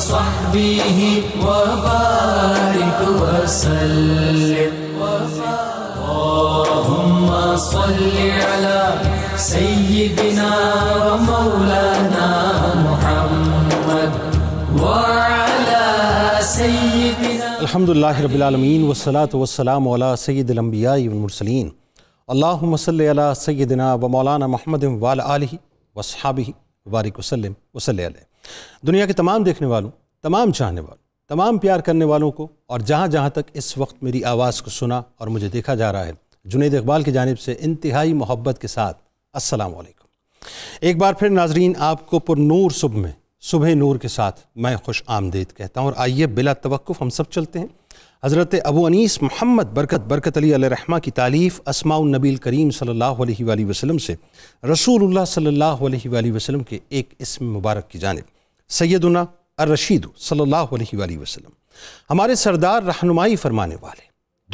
وصحبه وبارك وسلم اللهم صل على سيدنا ومولانا محمد وعلى سيدنا الحمد لله رب العالمين والصلاة والسلام على سيد الأنبياء والمرسلين اللهم صل على سيدنا ومولانا محمد وعلى آله وصحبه وبارك وسلم وصلي عليه दुनिया के तमाम देखने वालों तमाम चाहने वालों तमाम प्यार करने वालों को और जहाँ जहाँ तक इस वक्त मेरी आवाज़ को सुना और मुझे देखा जा रहा है जुनेद इकबाल की जानब से इंतहाई मोहब्बत के साथ असलकुम एक बार फिर नाजरीन आपको नूर सुबह में सुबह नूर के साथ मैं खुश आमदेद कहता हूँ और आइए बिला तवक्फ़ हम सब चलते हैं हज़रत अबू अनीस मोहम्मद बरकत बरकत अली रहमा की तारीफ़ नबील करीम सल्लल्लाहु अलैहि वसल्लम से रसूलुल्लाह सल्लल्लाहु अलैहि वसल्लम के एक इसम मुबारक की जानब सैदना अर्रशीद सल्लल्लाहु अलैहि वसल्लम हमारे सरदार रहनुमाई फरमाने वाले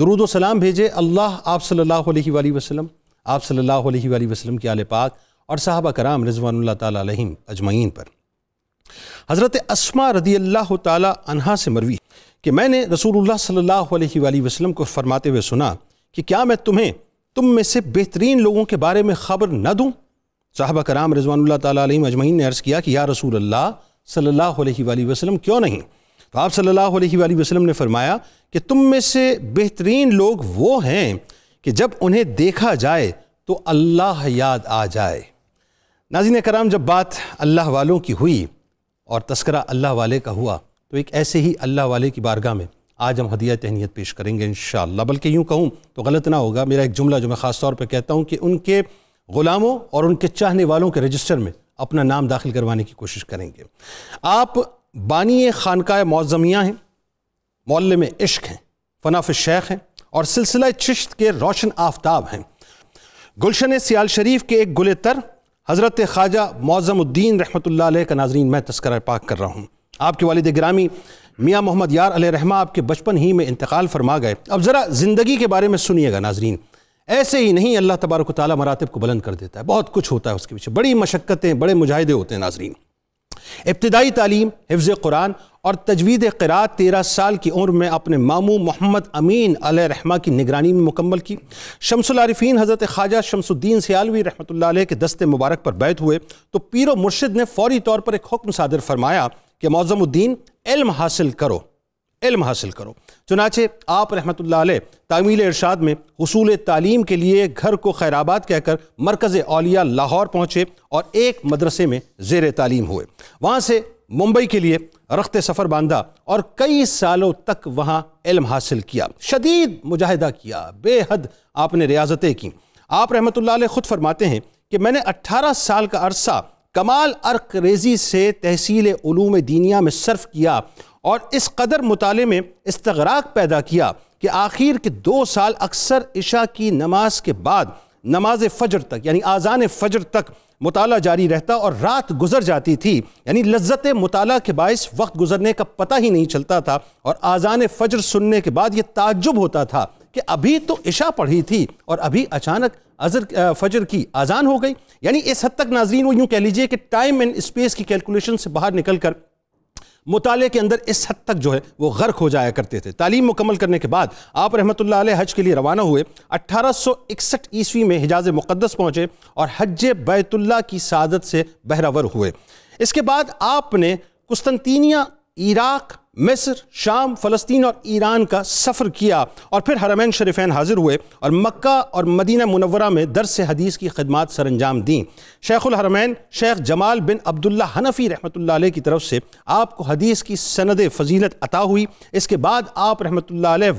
दरुद सलाम भेजे अल्लाह आप सल्लल्लाहु वसलम आप सल्ला वसलम के आल पाक और साहबा कराम रजवानल तम अजमैन पर हज़रत असमा रदी अल्लाह तह से मरवी कि मैंने रसूलुल्लाह सल्ला वसलम को फरमाते हुए सुना कि क्या मैं तुम्हें तुम में से बेहतरीन लोगों के बारे में ख़बर न दूँ साहबा कराम रजवान तम अजमैन ने अर्ज़ किया कि या रसूल अल्लाह सल्ला वसलम क्यों नहीं तो आप सल्ला वसलम ने फरमाया कि तुम में से बेहतरीन लोग वो हैं कि जब उन्हें देखा जाए तो अल्लाह याद आ जाए नाजिन कराम जब बात अल्लाह वालों की हुई और तस्करा अल्लाह वाले का हुआ तो एक ऐसे ही अल्लाह वाले की बारगाह में आज हम हदिया तहनीत पेश करेंगे इन बल्कि यूँ कहूँ तो गलत ना होगा मेरा एक जुमला जो मैं ख़ास तौर पर कहता हूँ कि उनके ग़ुलामों और उनके चाहने वालों के रजिस्टर में अपना नाम दाखिल करवाने की कोशिश करेंगे आप बानी खानका मौजमिया हैं मौल में इश्क हैं फनाफ शेख हैं और सिलसिला चिश्त के रोशन आफ्ताब हैं गुलशन सियाल शरीफ के एक गुल तर हज़रत ख्वाजा मौज़मुद्दीन रहमत ला का नाजरीन मैं तस्कर पाक कर रहा हूँ आपके वालद ग्रामी मियाँ मोहम्मद यार अलहमा आपके बचपन ही में इंतकाल फरमा गए अब ज़रा ज़िंदगी के बारे में सुनिएगा नाजरीन ऐसे ही नहीं अल्लाह तबारक ताली मरातब को बुलंद कर देता है बहुत कुछ होता है उसके पीछे बड़ी मशक्क़तें बड़े मुजाहदे होते हैं नाजरीन इब्तदाई तालीम हिफ कुरान और तजवीद करात तेरह साल की उम्र में अपने मामू मोहम्मद अमीन रहमा की निगरानी में मुकम्मल की शमसलारफीन हज़रत ख्वाजा शमसुद्दीन सियालवी रहमत के दस्ते मुबारक पर बैत हुए तो पीर मुर्शद ने फौरी तौर पर एक हुक्म सादर फरमाया कि मौज़मुद्दीन इल्म हासिल करो इल्म हासिल करो चुनाचे आप रहमत तामील इरशाद में हसूल तालीम के लिए घर को खैराबाद कहकर मरकज़ अलिया लाहौर पहुँचे और एक मदरसे में जेर तालीम हुए वहाँ से मुंबई के लिए रख्त सफ़र बांधा और कई सालों तक वहाँ इल्म हासिल किया शदीद मुजाहिदा किया बेहद आपने रियाजतें की आप रहमत ख़ुद फरमाते हैं कि मैंने अट्ठारह साल का अरसा कमाल अर्क रेजी से तहसील ूम दीनिया में सर्फ किया और इस कदर मुताले में इसतराक पैदा किया कि आखिर के दो साल अक्सर इशा की नमाज के बाद नमाज फ़जर तक यानी आज़ान फ़जर तक मताल जारी रहता और रात गुजर जाती थी यानी लज्जत मताल के बायस वक्त गुजरने का पता ही नहीं चलता था और आज़ान फ़जर सुनने के बाद ये ताजुब होता था कि अभी तो इशा पढ़ी थी और अभी अचानक अजर फजर की आज़ान हो गई यानी इस हद तक नाजरीन वो यूँ कह लीजिए कि टाइम एंड स्पेस की कैलकुलेशन से बाहर निकल कर मुताले के अंदर इस हद तक जो है वो गर्क हो जाया करते थे तालीम मुकम्मल करने के बाद आप रहमत हज के लिए रवाना हुए अट्ठारह सौ इकसठ ईस्वी में हिजाज मुक़दस पहुँचे और हज बैतुल्ला की सादत से बहरावर हुए इसके बाद आपने कुस्तनतीनिया इराक़ मिस्र शाम फ़लस्तीन और ईरान का सफ़र किया और फिर हरमैन शरीफान हाजिर हुए और मक्का और मदीना मुनवरा में दरस हदीस की खदमात सर अंजाम दी शेख हरमैन शेख जमाल बिन अब्दुल्ला हनफ़ी रहमत की तरफ से आपको हदीस की सनद फजीलत अता हुई इसके बाद आप रहमत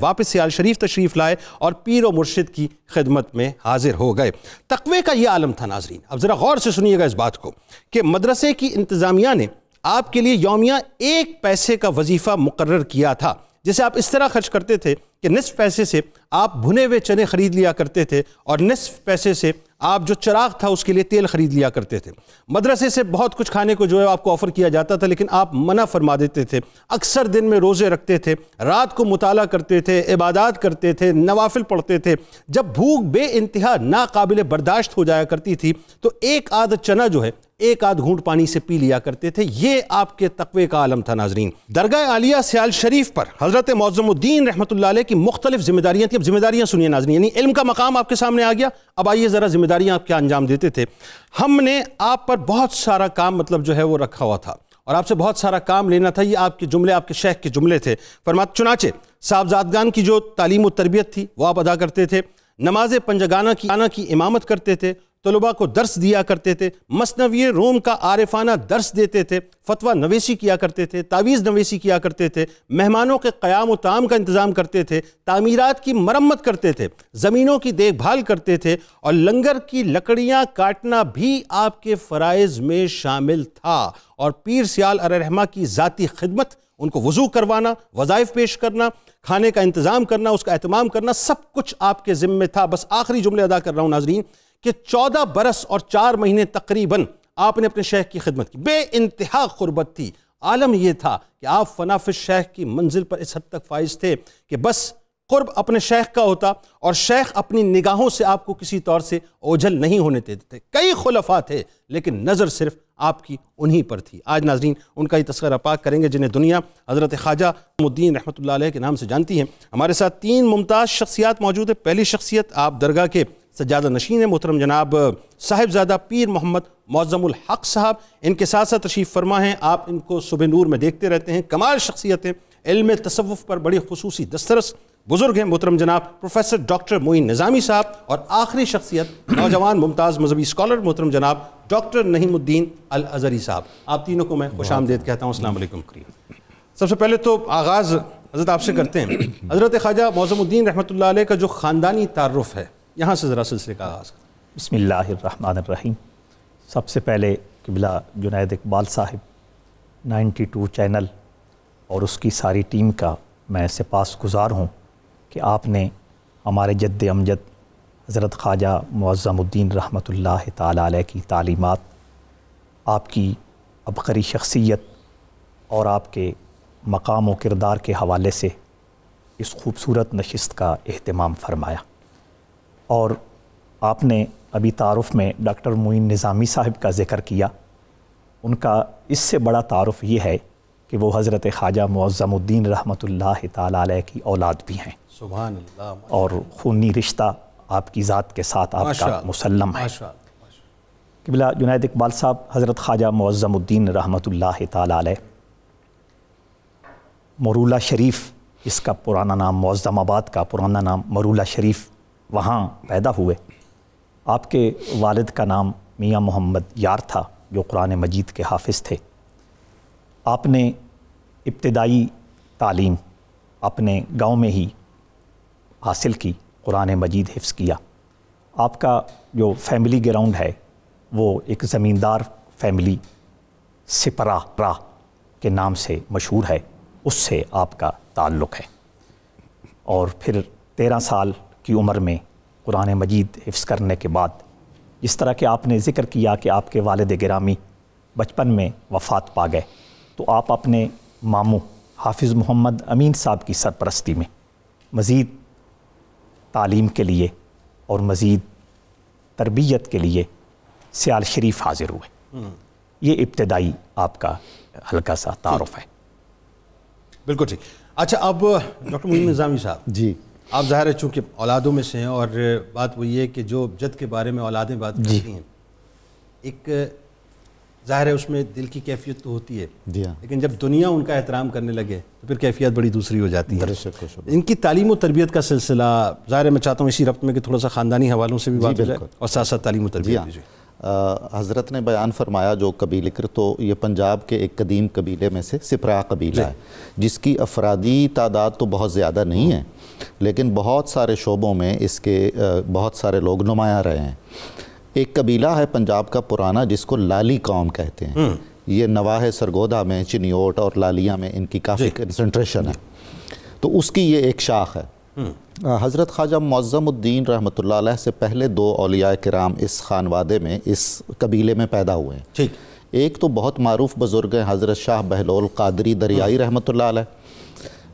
वापस से शरीफ तशरीफ़ लाए और पीर व मुर्शद की खिदमत में हाजिर हो गए तकवे का यह आलम था नाजरीन अब ज़रा गौर से सुनिएगा इस बात को कि मदरसे की इंतज़ामिया ने आपके लिए योमिया एक पैसे का वजीफ़ा मुकर किया था जिसे आप इस तरह खर्च करते थे कि निसफ पैसे से आप भुने हुए चने ख़रीद लिया करते थे और निसफ पैसे से आप जो चराग था उसके लिए तेल ख़रीद लिया करते थे मदरसे से बहुत कुछ खाने को जो है आपको ऑफ़र किया जाता था लेकिन आप मना फरमा देते थे अक्सर दिन में रोज़े रखते थे रात को मुताला करते थे इबादत करते थे नवाफिल पढ़ते थे जब भूख बे इंतहा नाकबिल बर्दाश्त हो जाया करती थी तो एक आध चना जो है एक आध घूट पानी से पी लिया करते थे ये आपके तकवे का आलम था नाजरीन दरगाह आलिया सियाल शरीफ पर हजरत मौजमुद्दीन रहमत की मुख्तलिफ जिम्मेदारियाँ थी अब जिम्मेदारियाँ सुनिए नाजरीन यानी इल्म का मकाम आपके सामने आ गया अब आइए ज़रा जिम्मेदार जिम्मेदारियां आप क्या अंजाम देते थे हमने आप पर बहुत सारा काम मतलब जो है वो रखा हुआ था और आपसे बहुत सारा काम लेना था ये आपके जुमले आपके शेख के जुमले थे फरमा चुनाचे साहबजादगान की जो तालीम व तरबियत थी वो आप अदा करते थे नमाज पंजगाना की आना की इमामत करते थे तलबा को दर्स दिया करते थे मसनवी रोम का आरफाना दर्स देते थे फतवा नवेशी किया करते थे तावीज़ नवेशी किया करते थे मेहमानों के क्याम ताम का इंतज़ाम करते थे तामीरत की मरम्मत करते थे ज़मीनों की देखभाल करते थे और लंगर की लकड़ियाँ काटना भी आपके फ़रज़ में शामिल था और पीर सियाल रहमा की ज़ाती खिदमत उनको वज़ू करवाना वज़ाइफ पेश करना खाने का इंतज़ाम करना उसका अहतमाम करना सब कुछ आपके ज़िम्मे था बस आखिरी जुमले अदा कर रहा हूँ नाजरीन कि चौदह बरस और चार महीने तकरीबन आपने अपने शेख की खिदमत की बे इंतहा थी आलम यह था कि आप फनाफ शेख की मंजिल पर इस हद तक फाइज थे कि बस कुर्ब अपने शेख का होता और शेख अपनी निगाहों से आपको किसी तौर से ओझल नहीं होने देते थे कई खुलफा थे लेकिन नज़र सिर्फ आपकी उन्हीं पर थी आज नाजरीन उनका ही तस्करा पाक करेंगे जिन्हें दुनिया हज़रत ख्वाजा मुद्दीन रहमत के नाम से जानती हैं हमारे साथ तीन मुमताज़ शख्सियात मौजूद है पहली शख्सियत आप दरगाह के सज्जादा नशीन मोहतरम जनाब साहिबजादा पीर मोहम्मद मौज़मुल हक साहब इनके साथ साथ तशीफ़ फरमा हैं आप इनको सुबह नूर में देखते रहते हैं कमाल शख्सियतें इल्म तसवुफ़ पर बड़ी खसूसी दस्तरस बुज़ुर्ग हैं मोहतरम जनाब प्रोफेसर डॉक्टर मोइन निज़ामी साहब और आखिरी शख्सियत नौजवान मुमताज़ मजहबी स्कॉलर मोहतरम जनाब डॉक्टर नहीमुद्दीन अल अज़हरी साहब आप तीनों को मैं खुश आमदेद कहता हूँ अल्लाम सबसे पहले तो आगाज़ हज़रत आपसे करते हैं हज़रत ख्वाजा मौजमुद्दीन रहमत का जो ख़ानदानी तारफ़ है यहाँ से ज़रा सिलसिले का आगाज़ बसमीम सबसे पहले किबिला जुनेद इकबाल साहिब 92 चैनल और उसकी सारी टीम का मैं पास गुज़ार हूँ कि आपने हमारे जद्द अमजद हज़रत ख्वाजा मज़मुद्दीन रहमत ला की तालीमत आपकी अबकरी शख्सियत और आपके मकाम व किरदार के हवाले से इस खूबसूरत नशस्त का अहतमाम फरमाया और आपने अभी तारफ़ में डॉक्टर मुइन निज़ामी साहब का ज़िक्र किया उनका इससे बड़ा तारफ़ ये है कि वो हज़रत ख्वाजा मुआज़मुद्दीन रहमत ताल की औलाद भी हैं और खूनी रिश्ता आपकी ज़ात के साथ आपका मुसलम है किबला जुनायद इकबाल साहब हज़रत ख्वाजा मुआज़मुद्दीन रहमत ताल मरूला शरीफ इसका पुराना नाम मुआज़माबाद का पुराना नाम मरूला शरीफ वहाँ पैदा हुए आपके वालिद का नाम मियाँ मोहम्मद यार था जो कुरान मजीद के हाफिज़ थे आपने इब्तदाई तालीम अपने गांव में ही हासिल की कुरान मजीद हिफ्स किया आपका जो फैमिली ग्राउंड है वो एक ज़मींदार फैमिली सिपरा रा के नाम से मशहूर है उससे आपका ताल्लुक़ है और फिर तेरह साल की उम्र में कुरान मजीद हिफ्स करने के बाद जिस तरह के आपने ज़िक्र किया कि आपके वालद ग्रामी बचपन में वफ़ात पा गए तो आप अपने मामू हाफिज़ मोहम्मद अमीन साहब की सरपरस्ती में मज़ीद तालीम के लिए और मज़ीद तरबियत के लिए सियाल शरीफ हाजिर हुए हम्म। ये इब्तदाई आपका हल्का सा तारफ़ है बिल्कुल ठीक अच्छा अब डॉक्टर निज़ामी साहब जी आप ज़ाहिर है चूँकि औलादों में से हैं और बात वही है कि जो जद के बारे में औलादें बात करती हैं एक ज़ाहिर है उसमें दिल की कैफियत तो होती है हाँ। लेकिन जब दुनिया उनका एहतराम करने लगे तो फिर कैफियत बड़ी दूसरी हो जाती है इनकी तालीम और तरबियत का सिलसिला ज़ाहिर मैं चाहता हूँ इसी रफ्त में कि थोड़ा सा ख़ानदानी हवालों से भी बात करें और साथ साथ तालीम तरबियत हाँ। हज़रत ने बयान फरमाया जो कबीले कर तो ये पंजाब के एक कदीम कबीले में से सिपरा कबीला है जिसकी अफरादी तादाद तो बहुत ज़्यादा नहीं है लेकिन बहुत सारे शोबों में इसके बहुत सारे लोग नुमाया रहे हैं एक कबीला है पंजाब का पुराना जिसको लाली कौम कहते हैं हम्म। ये नवाह सरगोदा में चिनियोट और लालिया में इनकी काफ़ी कंसनट्रेशन है तो उसकी ये एक शाख है हम्म। हज़रत ख्वाजा मौज़मुद्दीन रहमतुल्लाह से पहले दो अलिया कराम इस खानवादे में इस कबीले में पैदा हुए हैं ठीक एक तो बहुत मरूफ बुज़ुर्ग हैं हज़रत शाह बहलोल कादरी दरियाई हम्म। रहमतुल्लाह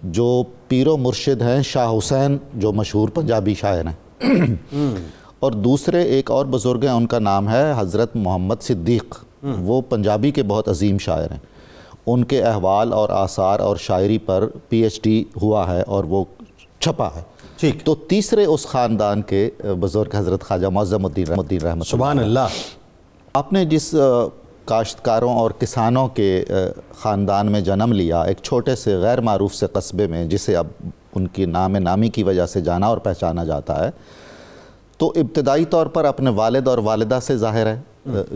जो पीरो मुर्शिद हैं शाह हुसैन जो मशहूर पंजाबी शायर हैं और दूसरे एक और बुज़ुर्ग हैं उनका नाम है हज़रत मोहम्मद सिद्दीक वो पंजाबी के बहुत अजीम शायर हैं उनके अहवाल और आसार और शायरी पर पीएचडी हुआ है और वो छपा है ठीक तो तीसरे उस ख़ानदान के बुज़ुर्ग हज़रत ख्वाजा मज़मुद्दीन रहमत सुबह अल्लाह आपने जिस काश्तकारों और किसानों के ख़ानदान में जन्म लिया एक छोटे से गैर मरूफ से कस्बे में जिसे अब उनकी नाम नामी की वजह से जाना और पहचाना जाता है तो इब्तदाई तौर पर अपने वालद और वालदा से ज़ाहिर है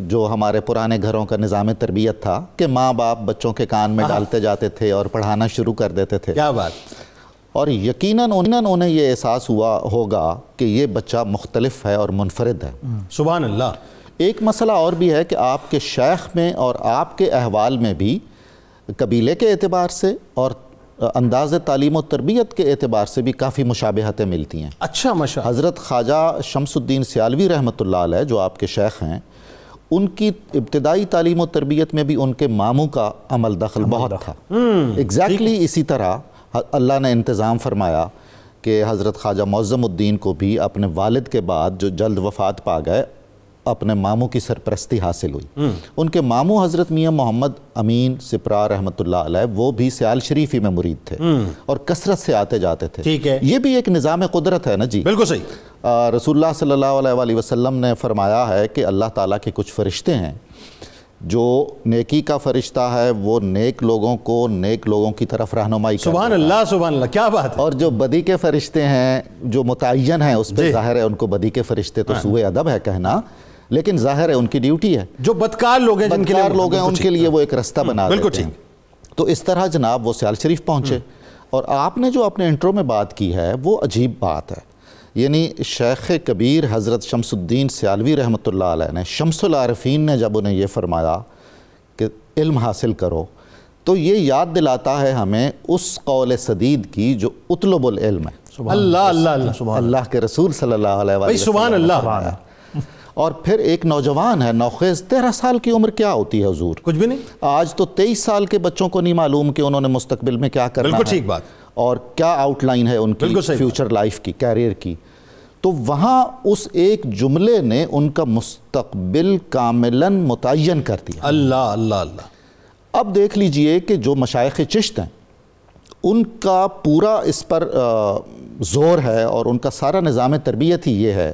जो हमारे पुराने घरों का निज़ाम तरबियत था कि माँ बाप बच्चों के कान में डालते जाते थे और पढ़ाना शुरू कर देते थे क्या बात और यकीनन उन्हें उन्हें ये एहसास हुआ होगा कि ये बच्चा मुख्तलफ है और मुनफरद है सुबह अल्लाह एक मसला और भी है कि आपके शेख में और आपके अहवाल में भी कबीले के अतबार से और अंदाज तालीम और तरबियत के एतबार से भी काफ़ी मुशाबहतें मिलती हैं अच्छा मशा हज़रत ख्वाजा शमसुद्दीन सियालवी रहमत है जो आपके शेख हैं उनकी इब्तदाई तालीम और तरबियत में भी उनके मामू का अमल दखल बहुत था एग्जैक्टली हम्म, इसी तरह अल्लाह ने इंतज़ाम फरमाया कि हज़रत ख्वाजा मौज़मुद्दीन को भी अपने वालिद के बाद जो जल्द वफात पा गए अपने मामू की सरपरस्ती हासिल हुई हम्म। उनके मामू हज़रत मियाँ मोहम्मद अमीन सिपरा रहमत वो भी सयाल शरीफ ही में मुरीद थे हम्म। और कसरत से आते जाते थे ठीक है ये भी एक निज़ाम कुदरत है ना जी बिल्कुल सही रसोल्ला सल्ला वसलम ने फरमाया है कि अल्लाह ताली के कुछ फरिश्ते हैं जो नेकी का फरिश्ता है वो नेक लोगों को नेक लोगों की तरफ रहनुमाई सुबह अल्लाह सुबह अल्लाह क्या बात है और जो बदी के फरिश्ते हैं जो मुतन हैं उस पर ज़ाहिर है उनको बदी के फरिश्ते तो हाँ। सूए अदब है कहना लेकिन जाहिर है उनकी ड्यूटी है जो बदकार लोग हैं जिनके लिए लोग हैं उनके लिए वो एक रास्ता हम्म, बना बिल्कुल ठीक तो इस तरह जनाब वो सियाल शरीफ पहुंचे हम्म। और आपने जो अपने इंट्रो में बात की है वो अजीब बात है यानी शेख कबीर हज़रत शमसुद्दीन सियालवी रहमत ने शमसलारफीन ने जब उन्हें यह फरमाया कि इल्म हासिल करो तो ये याद दिलाता है हमें उस कौल सदीद की जो उतलबुल इल्म है अल्लाह अल्लाह अल्लाह के रसूल सल्लल्लाहु अलैहि वसल्लम सुबह अल्लाह और फिर एक नौजवान है नौखेज तेरह साल की उम्र क्या होती है हजूर कुछ भी नहीं आज तो तेईस साल के बच्चों को नहीं मालूम कि उन्होंने मुस्तबिल में क्या करना बिल्कुल ठीक बात और क्या आउटलाइन है उनकी फ्यूचर लाइफ की कैरियर की तो वहाँ उस एक जुमले ने उनका मुस्तबिल कामिलन मुतन कर दिया अल्लाह अल्लाह अल्लाह अब देख लीजिए कि जो मशाइ चिश्त हैं उनका पूरा इस पर ज़ोर है और उनका सारा निज़ाम तरबियत ही ये है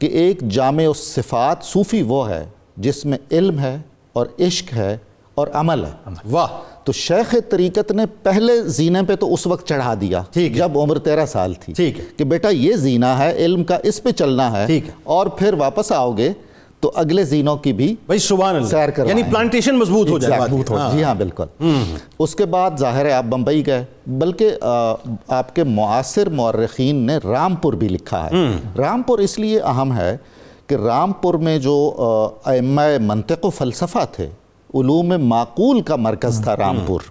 कि एक जाम सिफ़ात सूफ़ी वो है जिसमें इल्म है और इश्क है और अमल है वाह तो शेख तरीकत ने पहले जीने पे तो उस वक्त चढ़ा दिया ठीक जब उम्र तेरह साल थी ठीक है कि बेटा ये जीना है इल्म का इस पे चलना है ठीक है और फिर वापस आओगे तो अगले जीनों की भी भाई सैर कर यानी प्लांटेशन मजबूत हो जाए मजबूत हो हाँ। जी हाँ बिल्कुल हम्म। उसके बाद जाहिर है आप बंबई गए बल्कि आपके मुआसर मौरखीन ने रामपुर भी लिखा है हम्म। रामपुर इसलिए अहम है कि रामपुर में जो एम मनतक फ़लसफ़ा थे उलूम माकूल का मरकज़ था हम्म। रामपुर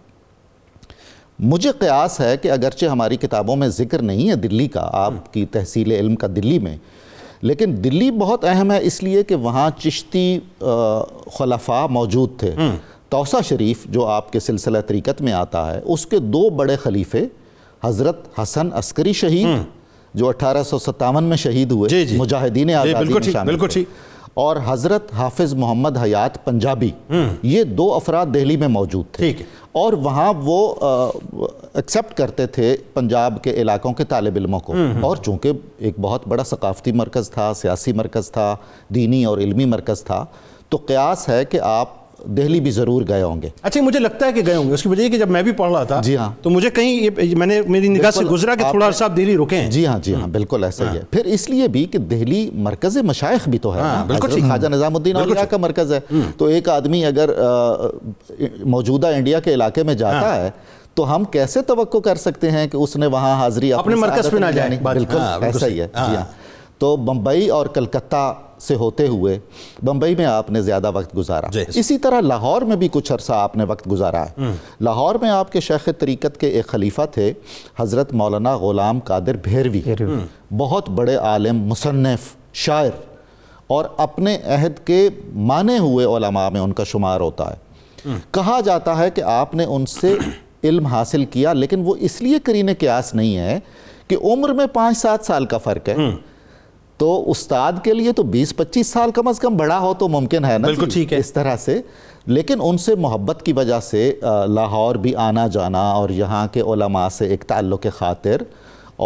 मुझे कयास है कि अगरचे हमारी किताबों में ज़िक्र नहीं है दिल्ली का आपकी तहसील इल्म का दिल्ली में लेकिन दिल्ली बहुत अहम है इसलिए कि वहाँ चिश्ती खलफा मौजूद थे हम्म। तोसा शरीफ जो आपके सिलसिला तरीकत में आता है उसके दो बड़े खलीफे हज़रत हसन अस्करी शहीद हम्म। जो अठारह सौ सत्तावन में शहीद हुए मुजाहिदीन आज़ादी बिल्कुल ठीक और हज़रत हाफिज़ मोहम्मद हयात पंजाबी हम्म। ये दो अफराद दिल्ली में मौजूद थे और वहाँ वो एक्सेप्ट करते थे पंजाब के इलाकों के तालब इलमों को हम्म, हम्म। और चूँकि एक बहुत बड़ा सकाफ़ती मरकज़ था सियासी मरकज़ था दीनी और इलमी मरकज़ था तो क़यास है कि आप दिल्ली भी ज़रूर गए होंगे अच्छा मुझे लगता है कि गए होंगे उसकी वजह कि जब मैं भी पढ़ रहा था जी हाँ तो मुझे कहीं ये मैंने मेरी निगाह से गुजरा कि थोड़ा सा दिल्ली रुके हैं जी हाँ जी हाँ हम्म। बिल्कुल ऐसा ही है हाँ। फिर इसलिए भी कि दिल्ली मरकज़ मशाइ भी तो है हाँ, बिल्कुल ख्वाजा निज़ामुद्दीन औलिया का मरकज़ है हम्म। तो एक आदमी अगर मौजूदा इंडिया के इलाके में जाता हाँ। है तो हम कैसे तो कर सकते हैं कि उसने वहाँ हाजिरी अपने मरकज़ पर ना जाए बिल्कुल ऐसा ही है जी हाँ तो बम्बई और कलकत्ता से होते हुए बम्बई में आपने ज़्यादा वक्त गुजारा इसी तरह लाहौर में भी कुछ अरसा आपने वक्त गुजारा है हम्म। लाहौर में आपके शेख तरीक़त के एक खलीफा थे हज़रत मौलाना ग़ुलाम कादिर भैरवी हम्म। हम्म। बहुत बड़े आलम मुसनफ़ शायर और अपने अहद के माने हुए ओलमा में उनका शुमार होता है कहा जाता है कि आपने उनसे इल्म हासिल किया लेकिन वो इसलिए करीने क्यास नहीं है कि उम्र में पाँच सात साल का फ़र्क है तो उस्ताद के लिए तो 20-25 साल कम अज़ कम बड़ा हो तो मुमकिन है ना बिल्कुल ठीक है इस तरह से लेकिन उनसे मोहब्बत की वजह से लाहौर भी आना जाना और यहाँ के ओलमा से एक ताल्लुक़ ख़ातिर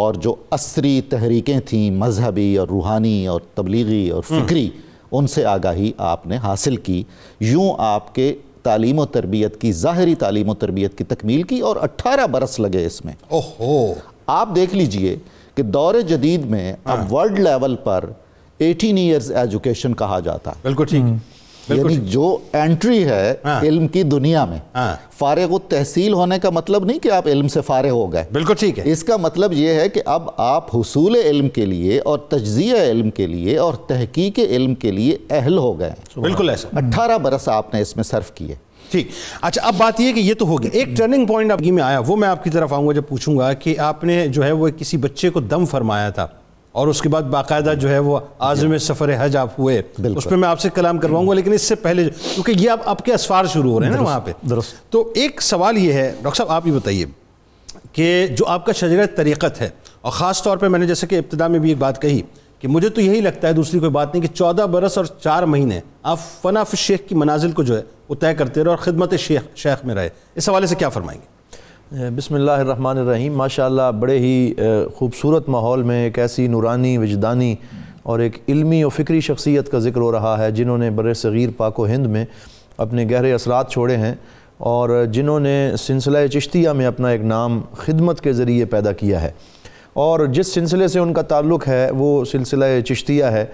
और जो असरी तहरीकें थीं मजहबी और रूहानी और तबलीगी और हम्म। फ़िक्री उनसे आगाही आपने हासिल की यूँ आपके तालीम तरबियत की ज़ाहरी तालीम तरबियत की तकमील की और अट्ठारह बरस लगे इसमें ओहो आप देख लीजिए कि दौर जदीद में अब वर्ल्ड हाँ। लेवल पर 18 इयर्स एजुकेशन कहा जाता है बिल्कुल ठीक हम्म। यानी जो एंट्री है हाँ। इल्म की दुनिया में हाँ। फारग तहसील होने का मतलब नहीं कि आप इल्म से फारे हो गए बिल्कुल ठीक है इसका मतलब यह है कि अब आप हसूल इल्म के लिए और तजिया इल्म के लिए और तहकीक इल्म के लिए अहल हो गए बिल्कुल ऐसा अट्ठारह बरस आपने इसमें सर्फ किए ठीक अच्छा अब बात यह कि ये तो हो गया एक टर्निंग पॉइंट आपकी में आया वो मैं आपकी तरफ आऊँगा जब पूछूंगा कि आपने जो है वो किसी बच्चे को दम फरमाया था और उसके बाद बाकायदा जो है वो आजम सफ़र हज आप हुए उस पर मैं आपसे कलाम करवाऊंगा लेकिन इससे पहले क्योंकि ये अब आपके असफार शुरू हो रहे हैं ना वहाँ पे तो एक सवाल ये है डॉक्टर साहब आप ही बताइए कि जो आपका शजरत तरीक़त है और ख़ास तौर पर मैंने जैसे कि इब्तदा में भी एक बात कही कि मुझे तो यही लगता है दूसरी कोई बात नहीं कि चौदह बरस और चार महीने आप फनाफ शेख की मनाजिल को जो है वो तय करते रहे और ख़िदमत शेख शेख में रहे इस हवाले से क्या फ़रमाएंगे बिसमीम माशा बड़े ही खूबसूरत माहौल में एक ऐसी नूरानी वजदानी और एक इल्मी और फ़िक्री शख्सियत का जिक्र हो रहा है जिन्होंने बर सग़ीर पाको हिंद में अपने गहरे असरात छोड़े हैं और जिन्होंने सिलसिला चश्तिया में अपना एक नाम खिदमत के ज़रिए पैदा किया है और जिस सिलसिले से उनका ताल्लुक़ है वो सिलसिला चश्तिया है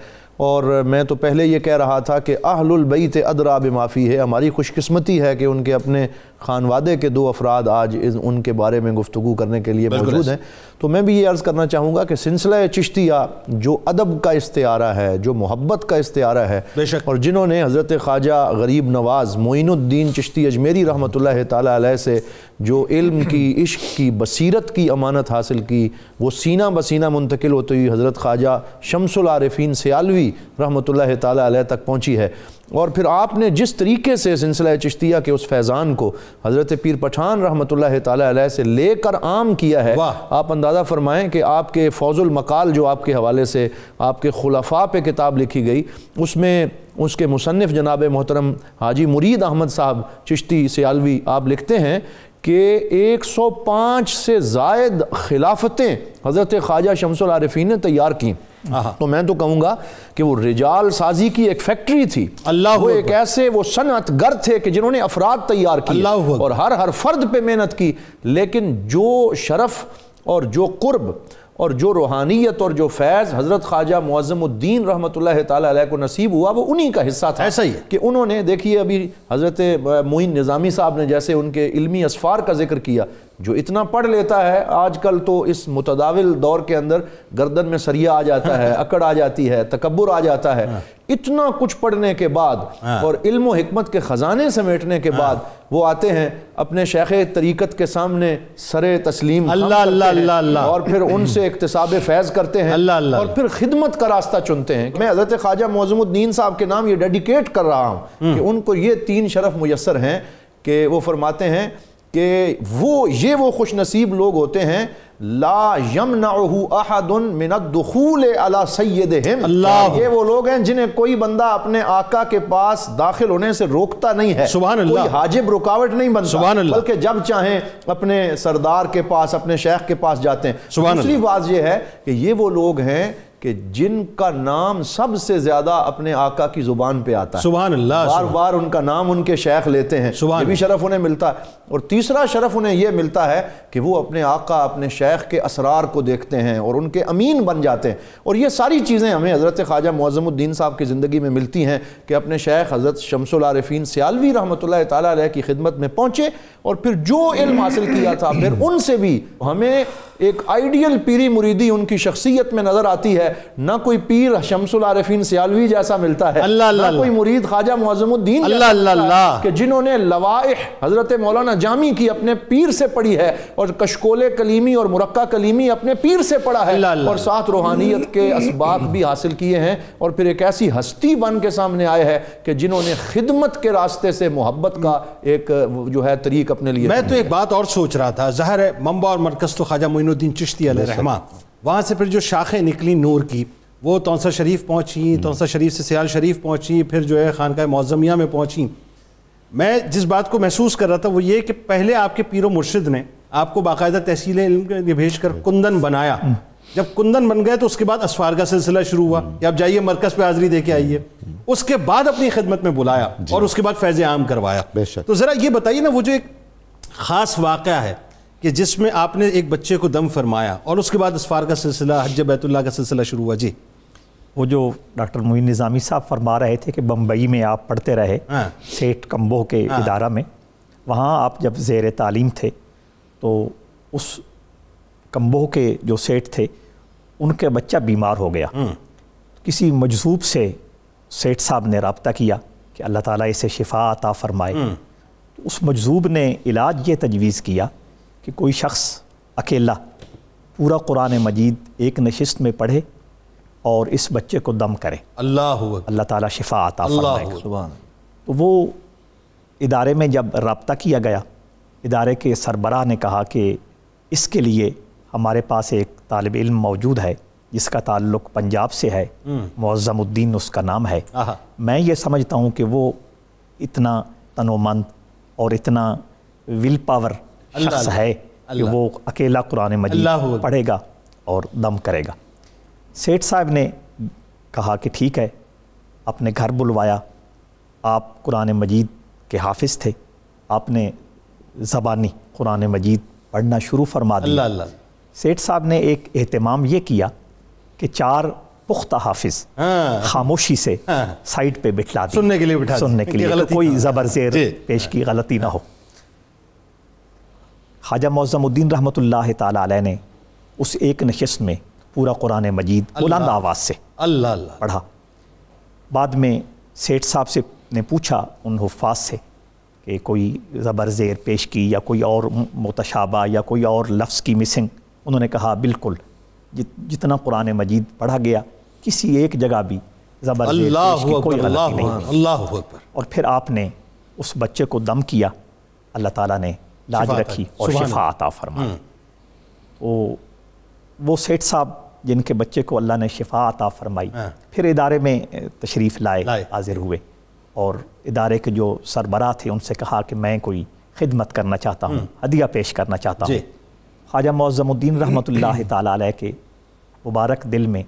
और मैं तो पहले ये कह रहा था कि आहलबैत अदराब माफ़ी है हमारी खुशकस्मती है कि उनके अपने खान वादे के दो अफराद आज इस उनके बारे में गुफ्तु करने के लिए मौजूद हैं तो मैं भी ये अर्ज़ करना चाहूँगा कि सिलसिला चिश्तिया जो अदब का इस्तारा है जो मोहब्बत का इस्तारा है और जिन्होंने हज़रत ख्वाजा गरीब नवाज़ मोनुद्दीन चिश्ती अजमेरी रहमत ताल से जो इल्म की इश्क की बसीरत की अमानत हासिल की वो सीना बसीना मुंतकिल होती हुई हज़रत ख्वाजा शमसुल आरफीन सयालवी रहमत ताल तक पहुँची है और फिर आपने जिस तरीके से सिलसिला चिश्तिया के उस फैज़ान को हज़रत पीर पठान रहमत ताल से लेकर आम किया है आप अंदाज़ा फरमाएँ कि आपके फौजुल मकाल जो आपके हवाले से आपके खुलफा पे किताब लिखी गई उसमें उसके मुसनफ़ जनाब मोहतरम हाजी मुरीद अहमद साहब चिश्ती सियालवी आप लिखते हैं कि 105 से जायद खिलाफतें हज़रत ख्वाजा शमसल आरफीन ने तैयार की तो मैं तो कहूंगा कि वो रिजाल साजी की एक फैक्ट्री थी अल्लाह वो एक ऐसे वो सनत गर थे कि जिन्होंने अफराद तैयार किए और हर हर फर्द पे मेहनत की लेकिन जो शरफ और जो कुर्ब और जो रूहानियत और जो फैज़ हज़रत ख्वाजा मुआज़मुद्दीन रहमत ला को नसीब हुआ वो उन्हीं का हिस्सा था ऐसा ही है कि उन्होंने देखिए अभी हज़रत मुइन निज़ामी साहब ने जैसे उनके इल्मी असफ़ार का जिक्र किया जो इतना पढ़ लेता है आजकल तो इस मुतदाविल दौर के अंदर गर्दन में सरिया आ जाता है अकड़ आ जाती है तकबर आ जाता है हाँ। इतना कुछ पढ़ने के बाद हाँ। और इल्म हमत के ख़जाने समेटने के हाँ। बाद वो आते हैं अपने शेख तरीक़त के सामने सरे तस्लीम अल्लाह अल्लाह अल्लाह अल्लाह और फिर उनसे इकतसाब फैज़ करते हैं अल्लाह अल्लाह और फिर खिदमत का रास्ता चुनते हैं मैं हज़रत ख्वाजा मौजमुद्दीन साहब के नाम ये डेडिकेट कर रहा हूँ हम्म। कि उनको ये तीन शरफ़ मैसर हैं कि वो फरमाते हैं कि वो ये वो खुश नसीब लोग होते हैं ला यमनाहदन मिनदूल अला सैद ये वो लोग हैं जिन्हें कोई बंदा अपने आका के पास दाखिल होने से रोकता नहीं है सुबह कोई हाजिब रुकावट नहीं बनता सुबह बल्कि जब चाहे अपने सरदार के पास अपने शेख के पास जाते हैं दूसरी बात यह है कि ये वो लोग हैं कि जिनका नाम सबसे ज़्यादा अपने आका की ज़ुबान पे आता है सुबह अल्लाह बार बार उनका नाम उनके शेख लेते हैं सुबह भी शरफ़ उन्हें मिलता है और तीसरा शरफ़ उन्हें यह मिलता है कि वो अपने आका अपने शेख के असरार को देखते हैं और उनके अमीन बन जाते हैं और ये सारी चीज़ें हमें हज़रत ख्वाजा मुआज़मुद्दीन साहब की ज़िंदगी में मिलती हैं कि अपने शेख हज़रत शमसलारफिन सियालवी रहमत ला की खिदमत में पहुँचे और फिर जो इल्म हासिल किया था फिर उनसे भी हमें एक आइडियल पीरी मुरीदी उनकी शख्सियत में नज़र आती है है ना कोई पीर शमसुल आरफीन सियालवी जैसा मिलता है अल्लाह अल्लाह कोई मुरीद ख्वाजा मुआजमुद्दीन अल्लाह अल्लाह कि जिन्होंने लवाह हजरत मौलाना जामी की अपने पीर से पढ़ी है और कशकोले कलीमी और मुरक्का कलीमी अपने पीर से पढ़ा है और साथ रूहानियत के इसबाक भी हासिल किए हैं और फिर एक ऐसी हस्ती बन के सामने आए हैं कि जिन्होंने खिदमत के रास्ते से मोहब्बत का एक जो है तरीक अपने लिए मैं तो एक बात और सोच रहा था जहर है मम्बा और मरकज तो ख्वाजा मोइनुद्दीन चिश्ती रहमान वहाँ से फिर जो शाखें निकली नूर की वो तोसा शरीफ पहुँची हम्म। तोसा शरीफ से सियाल शरीफ पहुँची फिर जो है खानक मौजमिया में पहुँची मैं जिस बात को महसूस कर रहा था वो ये कि पहले आपके व मुर्शद ने आपको बाकायदा तहसील इल्म भेज कर कुंदन बनाया हम्म। जब कुंदन बन गए तो उसके बाद असफार का सिलसिला शुरू हुआ हम्म। कि आप जाइए मरकज़ पे हाजिरी दे के आइए उसके बाद अपनी खिदमत में बुलाया और उसके बाद फैज़ आम करवाया तो ज़रा ये बताइए ना वो जो एक ख़ास वाक़ है कि जिसमें आपने एक बच्चे को दम फरमाया और उसके बाद इसफार का सिलसिला हज बैतुल्ला का सिलसिला शुरू हुआ जी वो जो डॉक्टर मुइन निज़ामी साहब फरमा रहे थे कि बम्बई में आप पढ़ते रहे हाँ। सेठ कम्बो के हाँ। इदारा में वहाँ आप जब जेर तालीम थे तो उस कम्बो के जो सेठ थे उनके बच्चा बीमार हो गया हम्म। किसी मजसूब से सेठ साहब ने रबता किया कि अल्लाह ताला इसे शिफा अता फ़रमाए तो हम्म। उस मजसूब ने इलाज ये तजवीज़ किया कि कोई शख्स अकेला पूरा कुरान मजीद एक नशस्त में पढ़े और इस बच्चे को दम करे अल्लाह अल्लाह ताला शिफा आता तो वो इदारे में जब रबता किया गया इदारे के सरबराह ने कहा कि इसके लिए हमारे पास एक तालब इल्म मौजूद है जिसका ताल्लुक पंजाब से है मज़मुद्दीन हम्म। उसका नाम है मैं ये समझता हूँ कि वो इतना तनोमंद और इतना विल पावर शख्स है कि वो अकेला कुरान मजीद पढ़ेगा और दम करेगा सेठ साहब ने कहा कि ठीक है अपने घर बुलवाया आप कुरान मजीद के हाफिज थे आपने ज़बानी कुरान मजीद पढ़ना शुरू फरमा दिया सेठ साहब ने एक अहतमाम ये किया कि चार पुख्ता हाफिज हाँ। खामोशी से हाँ। साइड पे बिठला सुनने के लिए बिठा सुनने के लिए तो कोई ज़बर जेर पेश की गलती ना हो हाजा मौज़मुद्दीन रहमत ला ने उस एक नशस्त में पूरा कुरान मजीद बुलंद आवाज़ से अल्लाह अल्लाह पढ़ा बाद में सेठ साहब से ने पूछा उन हफाज से कि कोई ज़बर ज़ेर पेश की या कोई और मतशाबा या कोई और लफ्ज़ की मिसिंग उन्होंने कहा बिल्कुल जित, जितना कुरान मजीद पढ़ा गया किसी एक जगह भी ज़बर कोई और फिर आपने उस बच्चे को दम किया अल्लाह ताली ने लाज रखी और शिफा आता फरमाई हम्म। वो वो सेठ साहब जिनके बच्चे को अल्लाह ने शिफा आता फरमाई हाँ। फिर इदारे में तशरीफ़ लाए हाजिर हुए और इदारे के जो सरबरा थे उनसे कहा कि मैं कोई खिदमत करना चाहता हूँ हम्म। हदिया पेश करना चाहता हूँ ख्वाजा मौज़मुद्दीन रहमत ला के मुबारक दिल में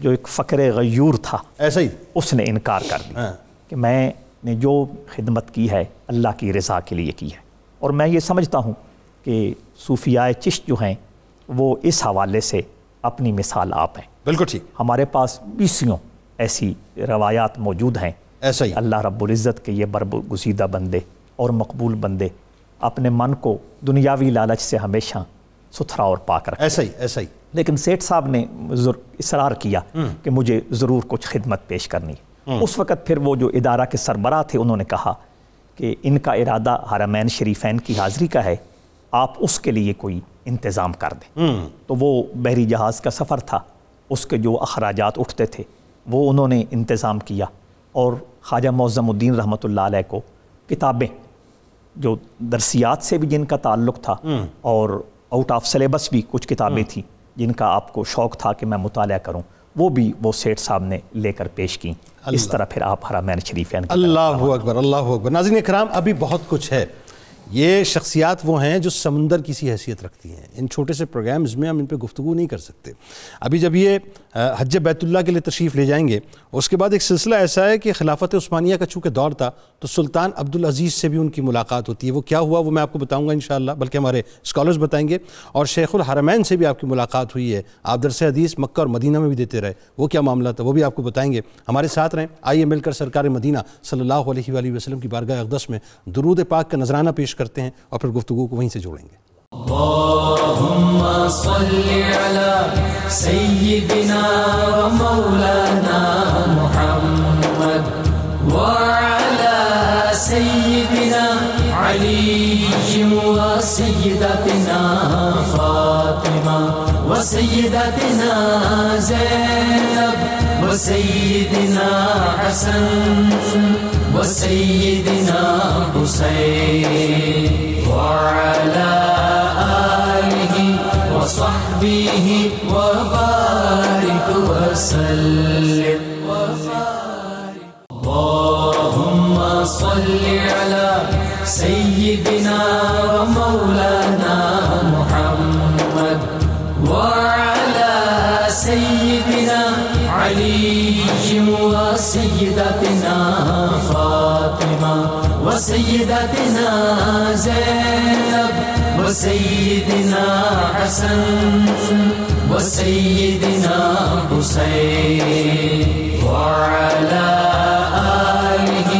जो एक फ़कर गयूर था ऐसे ही उसने इनकार कर दिया हाँ। कि मैंने जो खिदमत की है अल्लाह की रज़ा के लिए की है और मैं ये समझता हूँ कि सूफियाए चिश्त जो हैं वो इस हवाले से अपनी मिसाल आप हैं बिल्कुल ठीक हमारे पास बीसियों ऐसी रवायात मौजूद हैं ऐसा ही अल्लाह रब्ज़त के ये गुजीदा बंदे और मकबूल बंदे अपने मन को दुनियावी लालच से हमेशा सुथरा और पाक रखें ऐसा ही ऐसा ही लेकिन सेठ साहब ने इसरार किया हम्म। कि मुझे ज़रूर कुछ खिदमत पेश करनी हम्म। उस वक़्त फिर वो जो इदारा के सरबरा थे उन्होंने कहा कि इनका इरादा हरामैन शरीफैन की हाज़री का है आप उसके लिए कोई इंतज़ाम कर दें हम्म। तो वो बहरी जहाज़ का सफ़र था उसके जो अखराज उठते थे वो उन्होंने इंतज़ाम किया और ख्वाजा मौज़मुद्दीन रहमत ला को किताबें जो दरसियात से भी जिनका ताल्लुक़ था हम्म। और आउट ऑफ सलेबस भी कुछ किताबें हम्म। थी जिनका आपको शौक़ था कि मैं मुताल करूँ वो भी वो सेठ साहब ने लेकर पेश की इस तरह फिर आप हरा मैन है अल्लाह अकबर अल्लाह अकबर नाजिन कराम अभी बहुत कुछ है ये शख्सियात वो हैं जो समंदर की सी हैसियत रखती हैं इन छोटे से प्रोग्राम्स में हम इन पर गुफ्तु नहीं कर सकते अभी जब ये हज बैतुल्ला के लिए तशरीफ़ ले जाएंगे उसके बाद एक सिलसिला ऐसा है कि खिलाफत उस्मानिया का चूँकि दौर था तो सुल्तान अब्दुल अज़ीज़ से भी उनकी मुलाकात होती है वो क्या हुआ वो मैं आपको बताऊँगा इन बल्कि हमारे स्कॉलर्स बताएंगे और शेखुल हरमैन से भी आपकी मुलाकात हुई है आप दरस हदीस मक्का और मदीना में भी देते रहे वो क्या मामला था वो भी आपको बताएंगे हमारे साथ रहें आइए मिलकर सरकार मदीना सल्ला वसलम की बारगा अकदस में दरूद पाक का नजराना पेश करते हैं और फिर गुफ्तु को वहीं से जोड़ेंगे اللهم صل على سيدنا ومولانا محمد وعلى سيدنا علي وسيدتنا فاطمة وسيدتنا زينب وسيدنا حسن وسيدنا حسين وعلى وصحبه وبارك وسلم اللهم صل على سيدنا ومولانا محمد وعلى سيدنا علي وسيدتنا فاطمة وسيدتنا زينب وسيدنا الحسن وسيدنا حسين وعلى آله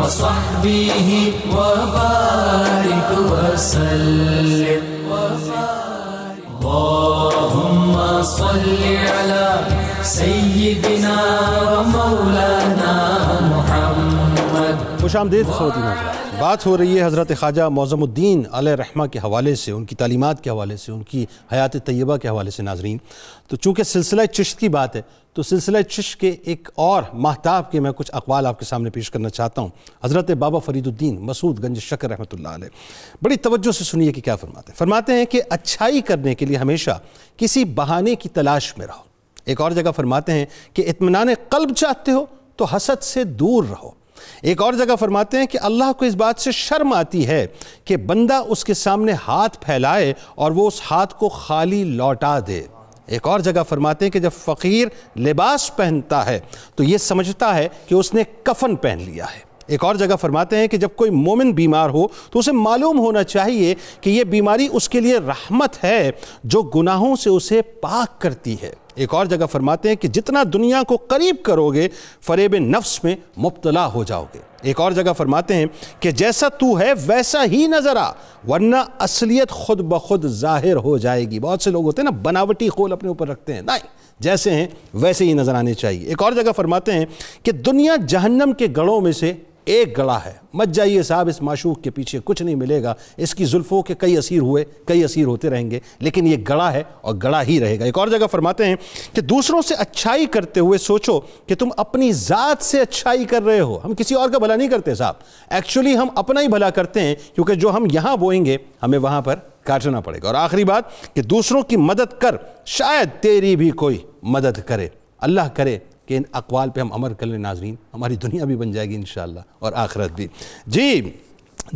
وصحبه وبارك وسلم اللهم صل على سيدنا ومولانا محمد مش عم ديت صوتي نازل बात हो रही है हज़रत ख्वाजा मौज़मुद्दीन रहमा के हवाले से उनकी तालीमत के हवाले से उनकी हयात तयबा के हवाले से नाजरीन तो चूँकि सिलसिला चश्त की बात है तो सिलसिला चश्त के एक और महताब के मैं कुछ अकवाल आपके सामने पेश करना चाहता हूँ हज़रत बाबा फ़रीदुद्दीन मसूद गंज शकर रहमत बड़ी तवज्जो से सुनिए कि क्या फरमाते हैं फरमाते हैं कि अच्छाई करने के लिए हमेशा किसी बहाने की तलाश में रहो एक और जगह फरमाते हैं कि इतमान कल्ब चाहते हो तो हसद से दूर रहो एक और जगह फरमाते हैं कि अल्लाह को इस बात से शर्म आती है कि बंदा उसके सामने हाथ फैलाए और वो उस हाथ को खाली लौटा दे एक और जगह फरमाते हैं कि जब फ़कीर लिबास पहनता है तो ये समझता है कि उसने कफन पहन लिया है एक और जगह फरमाते हैं कि जब कोई मोमिन बीमार हो तो उसे मालूम होना चाहिए कि यह बीमारी उसके लिए रहमत है जो गुनाहों से उसे पाक करती है एक और जगह फरमाते हैं कि जितना दुनिया को करीब करोगे फरेब नफ्स में मुबतला हो जाओगे एक और जगह फरमाते हैं कि जैसा तू है वैसा ही नज़र आ वरना असलियत खुद ब खुद जाहिर हो जाएगी बहुत से लोग होते हैं ना बनावटी खोल अपने ऊपर रखते हैं नहीं जैसे हैं वैसे ही नज़र आने चाहिए एक और जगह फरमाते हैं कि दुनिया जहन्नम के गढ़ों में से एक गड़ा है मत जाइए साहब इस माशूक के पीछे कुछ नहीं मिलेगा इसकी जुल्फ़ों के कई असीर हुए कई असीर होते रहेंगे लेकिन ये गड़ा है और गड़ा ही रहेगा एक और जगह फरमाते हैं कि दूसरों से अच्छाई करते हुए सोचो कि तुम अपनी ज़ात से अच्छाई कर रहे हो हम किसी और का भला नहीं करते साहब एक्चुअली हम अपना ही भला करते हैं क्योंकि जो हम यहाँ बोएंगे हमें वहाँ पर काटना पड़ेगा और आखिरी बात कि दूसरों की मदद कर शायद तेरी भी कोई मदद करे अल्लाह करे कि इन अकवाल पर हम अमर कर लें नाजरीन हमारी दुनिया भी बन जाएगी इन और आखरत भी जी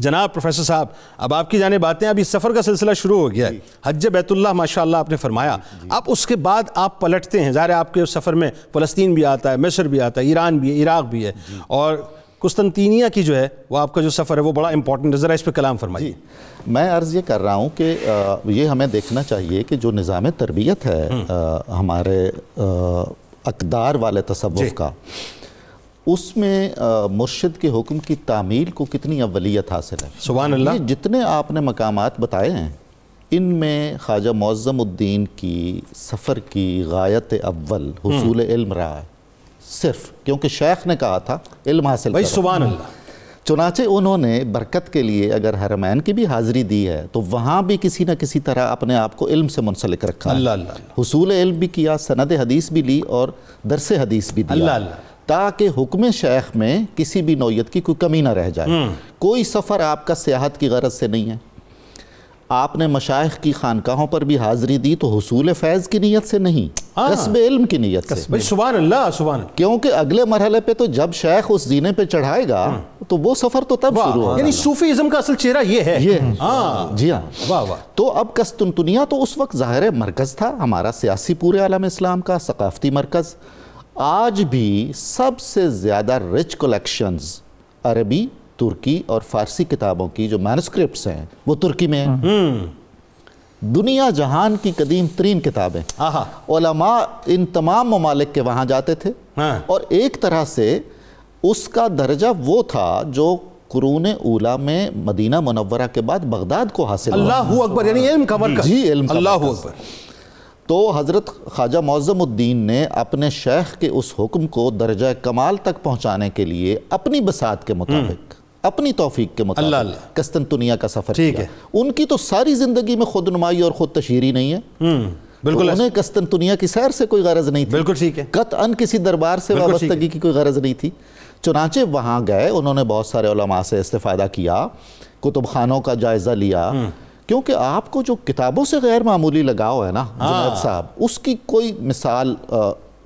जनाब प्रोफेसर साहब अब आपकी जाने बातें अभी सफ़र का सिलसिला शुरू हो गया है हज बैतुल्ला माशाल्लाह आपने फरमाया अब उसके बाद आप पलटते हैं ज़ाहिर आपके सफ़र में फ़लस्तीन भी आता है मिस्र भी आता है ईरान भी है इराक़ भी है और कुस्तनतीनिया की जो है वो आपका जो सफ़र है वो बड़ा इंपॉर्टेंट है इस पर कलाम फरमाइए मैं अर्ज़ ये कर रहा हूँ कि ये हमें देखना चाहिए कि जो निज़ाम तरबियत है हम्म। हमारे अकदार वाले तसवुफ़ का उसमें मुर्शद के हुक्म की तामील को कितनी अवलियत हासिल है सुबह जितने आपने मकाम बताए हैं इन में ख्वाजा मौज़मुद्दीन की सफ़र की गायत अव्वल हसूल हम्म। इल्म रहा है सिर्फ क्योंकि शेख ने कहा था इल्म हासिल भाई सुबह अल्लाह चुनाचे उन्होंने बरकत के लिए अगर हरमैन की भी हाज़िरी दी है तो वहाँ भी किसी न किसी तरह अपने आप को इल्म से मुंसलिक रखा अल्लाह अल्लाह हसूल इल्म भी किया सनद हदीस भी ली और दरस हदीस भी दिया अल्लाह ताकि हुक्म शेख में किसी भी नोयत की कोई कमी ना रह जाए हम्म। कोई सफ़र आपका सियाहत की गरज से नहीं है आपने मशाइ की खानकाहों पर भी हाजिरी दी तो हसूल फैज़ की नीयत से नहीं हाँ। कस्ब इल्म की नीयत से सुबह अल्लाह सुबह क्योंकि अगले मरहले पे तो जब शेख उस जीने पे चढ़ाएगा हाँ। तो वो सफ़र तो तब शुरू होगा यानी सूफीज़म का असल चेहरा ये है ये हाँ जी हाँ वाह वाह तो अब कस्तुनतुनिया तो उस वक्त ज़ाहिर मरकज़ था हमारा सियासी पूरे आलम इस्लाम का सकाफ़ती मरकज़ आज भी सबसे ज़्यादा रिच कलेक्शन अरबी तुर्की और फारसी किताबों की जो मैनस्क्रिप्ट हैं वो तुर्की में हैं दुनिया जहान की कदीम तरीन किताबें ओलमा इन तमाम ममालिक के वहाँ जाते थे हाँ। और एक तरह से उसका दर्जा वो था जो कुरून उला में मदीना मुनवरा के बाद बगदाद को हासिल अल्लाह अकबर यानी इल्म का मरकज जी इल्म अल्लाह अकबर तो हज़रत ख्वाजा मौज़मुद्दीन ने अपने शेख के उस हुक्म को दर्जा कमाल तक पहुंचाने के लिए अपनी बसात के मुताबिक अपनी तोफीक के मुताबिक कस्तनतुनिया का सफ़र ठीक है उनकी तो सारी ज़िंदगी में खुद नुमाई और ख़ुद तशहरी नहीं है हम्म, बिल्कुल तो उन्हें कस्तनतुनिया की सैर से कोई गरज नहीं थी बिल्कुल ठीक है कत अन किसी दरबार से वाबस्तगी की कोई गरज नहीं थी चुनाचे वहां गए उन्होंने बहुत सारे उलमा से इस्तेफादा किया कुतुब खानों का जायज़ा लिया हम्म। क्योंकि आपको जो किताबों से गैर मामूली लगाव है ना हाँ। साहब उसकी कोई मिसाल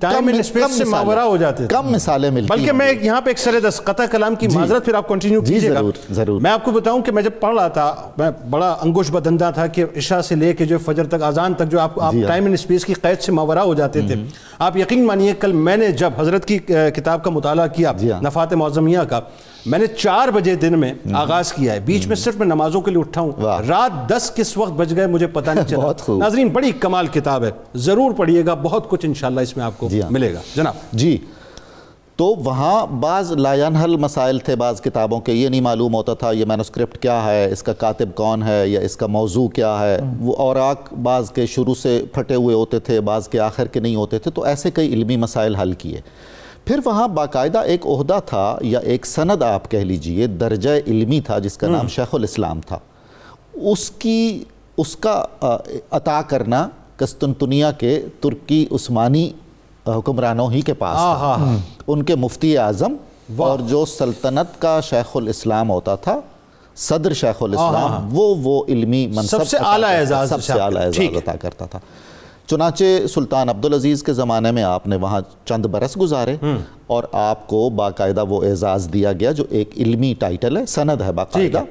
टाइम एंड स्पेस से मावरा हो जाते कम मिसालें मिलती बल्कि मैं यहाँ पे एक सर दस कथा कलाम की माजरत फिर आप कंटिन्यू कीजिएगा जरूर मैं आपको बताऊं कि मैं जब पढ़ रहा था मैं बड़ा अंगुश बदंदा था कि इशा से लेके जो फजर तक आजान तक जो आप आप टाइम एंड स्पेस की कैद से मावरा हो जाते थे हम्म। आप यकीन मानिए कल मैंने जब हजरत की किताब का मुताला किया हाँ। नफात मौजमिया का मैंने चार बजे दिन में हम्म। आगाज किया है बीच में हम्म। सिर्फ मैं नमाजों के लिए उठा हूँ रात दस किस वक्त बज गए मुझे पता नहीं चला नाजरीन बड़ी कमाल किताब है जरूर पढ़िएगा बहुत कुछ इनशाला इसमें आपको हाँ। मिलेगा जनाब जी तो वहाँ बाज़ लायन हल मसाइल थे बाज़ किताबों के ये नहीं मालूम होता था ये मैनस्क्रिप्ट क्या है इसका कातिब कौन है या इसका मौजू क्या है हम्म। वो और बाज़ के शुरू से फटे हुए होते थे बाज़ के आखिर के नहीं होते थे तो ऐसे कई इलमी मसाइल हल किए फिर वहाँ बाकायदा एक अहदा था या एक सनद आप कह लीजिए दर्ज इलमी था जिसका हम्म। नाम शेखुल इस्लाम था उसकी उसका अता करना कस्तनतुनिया के तुर्की उस्मानी हुक्मरानों ही के पास था हम्म। उनके मुफ्ती आज़म और जो सल्तनत का शेखुल इस्लाम होता था सदर शेखुल इस्लाम वो वो इलमी मनसब सबसे आला एजाज सबसे आला एजाज अता करता था चुनाचे सुल्तान अब्दुल अजीज़ के ज़माने में आपने वहाँ चंद बरस गुजारे हम्म। और आपको बाकायदा वो एज़ाज़ दिया गया जो एक इल्मी टाइटल है सनद है बाकायदा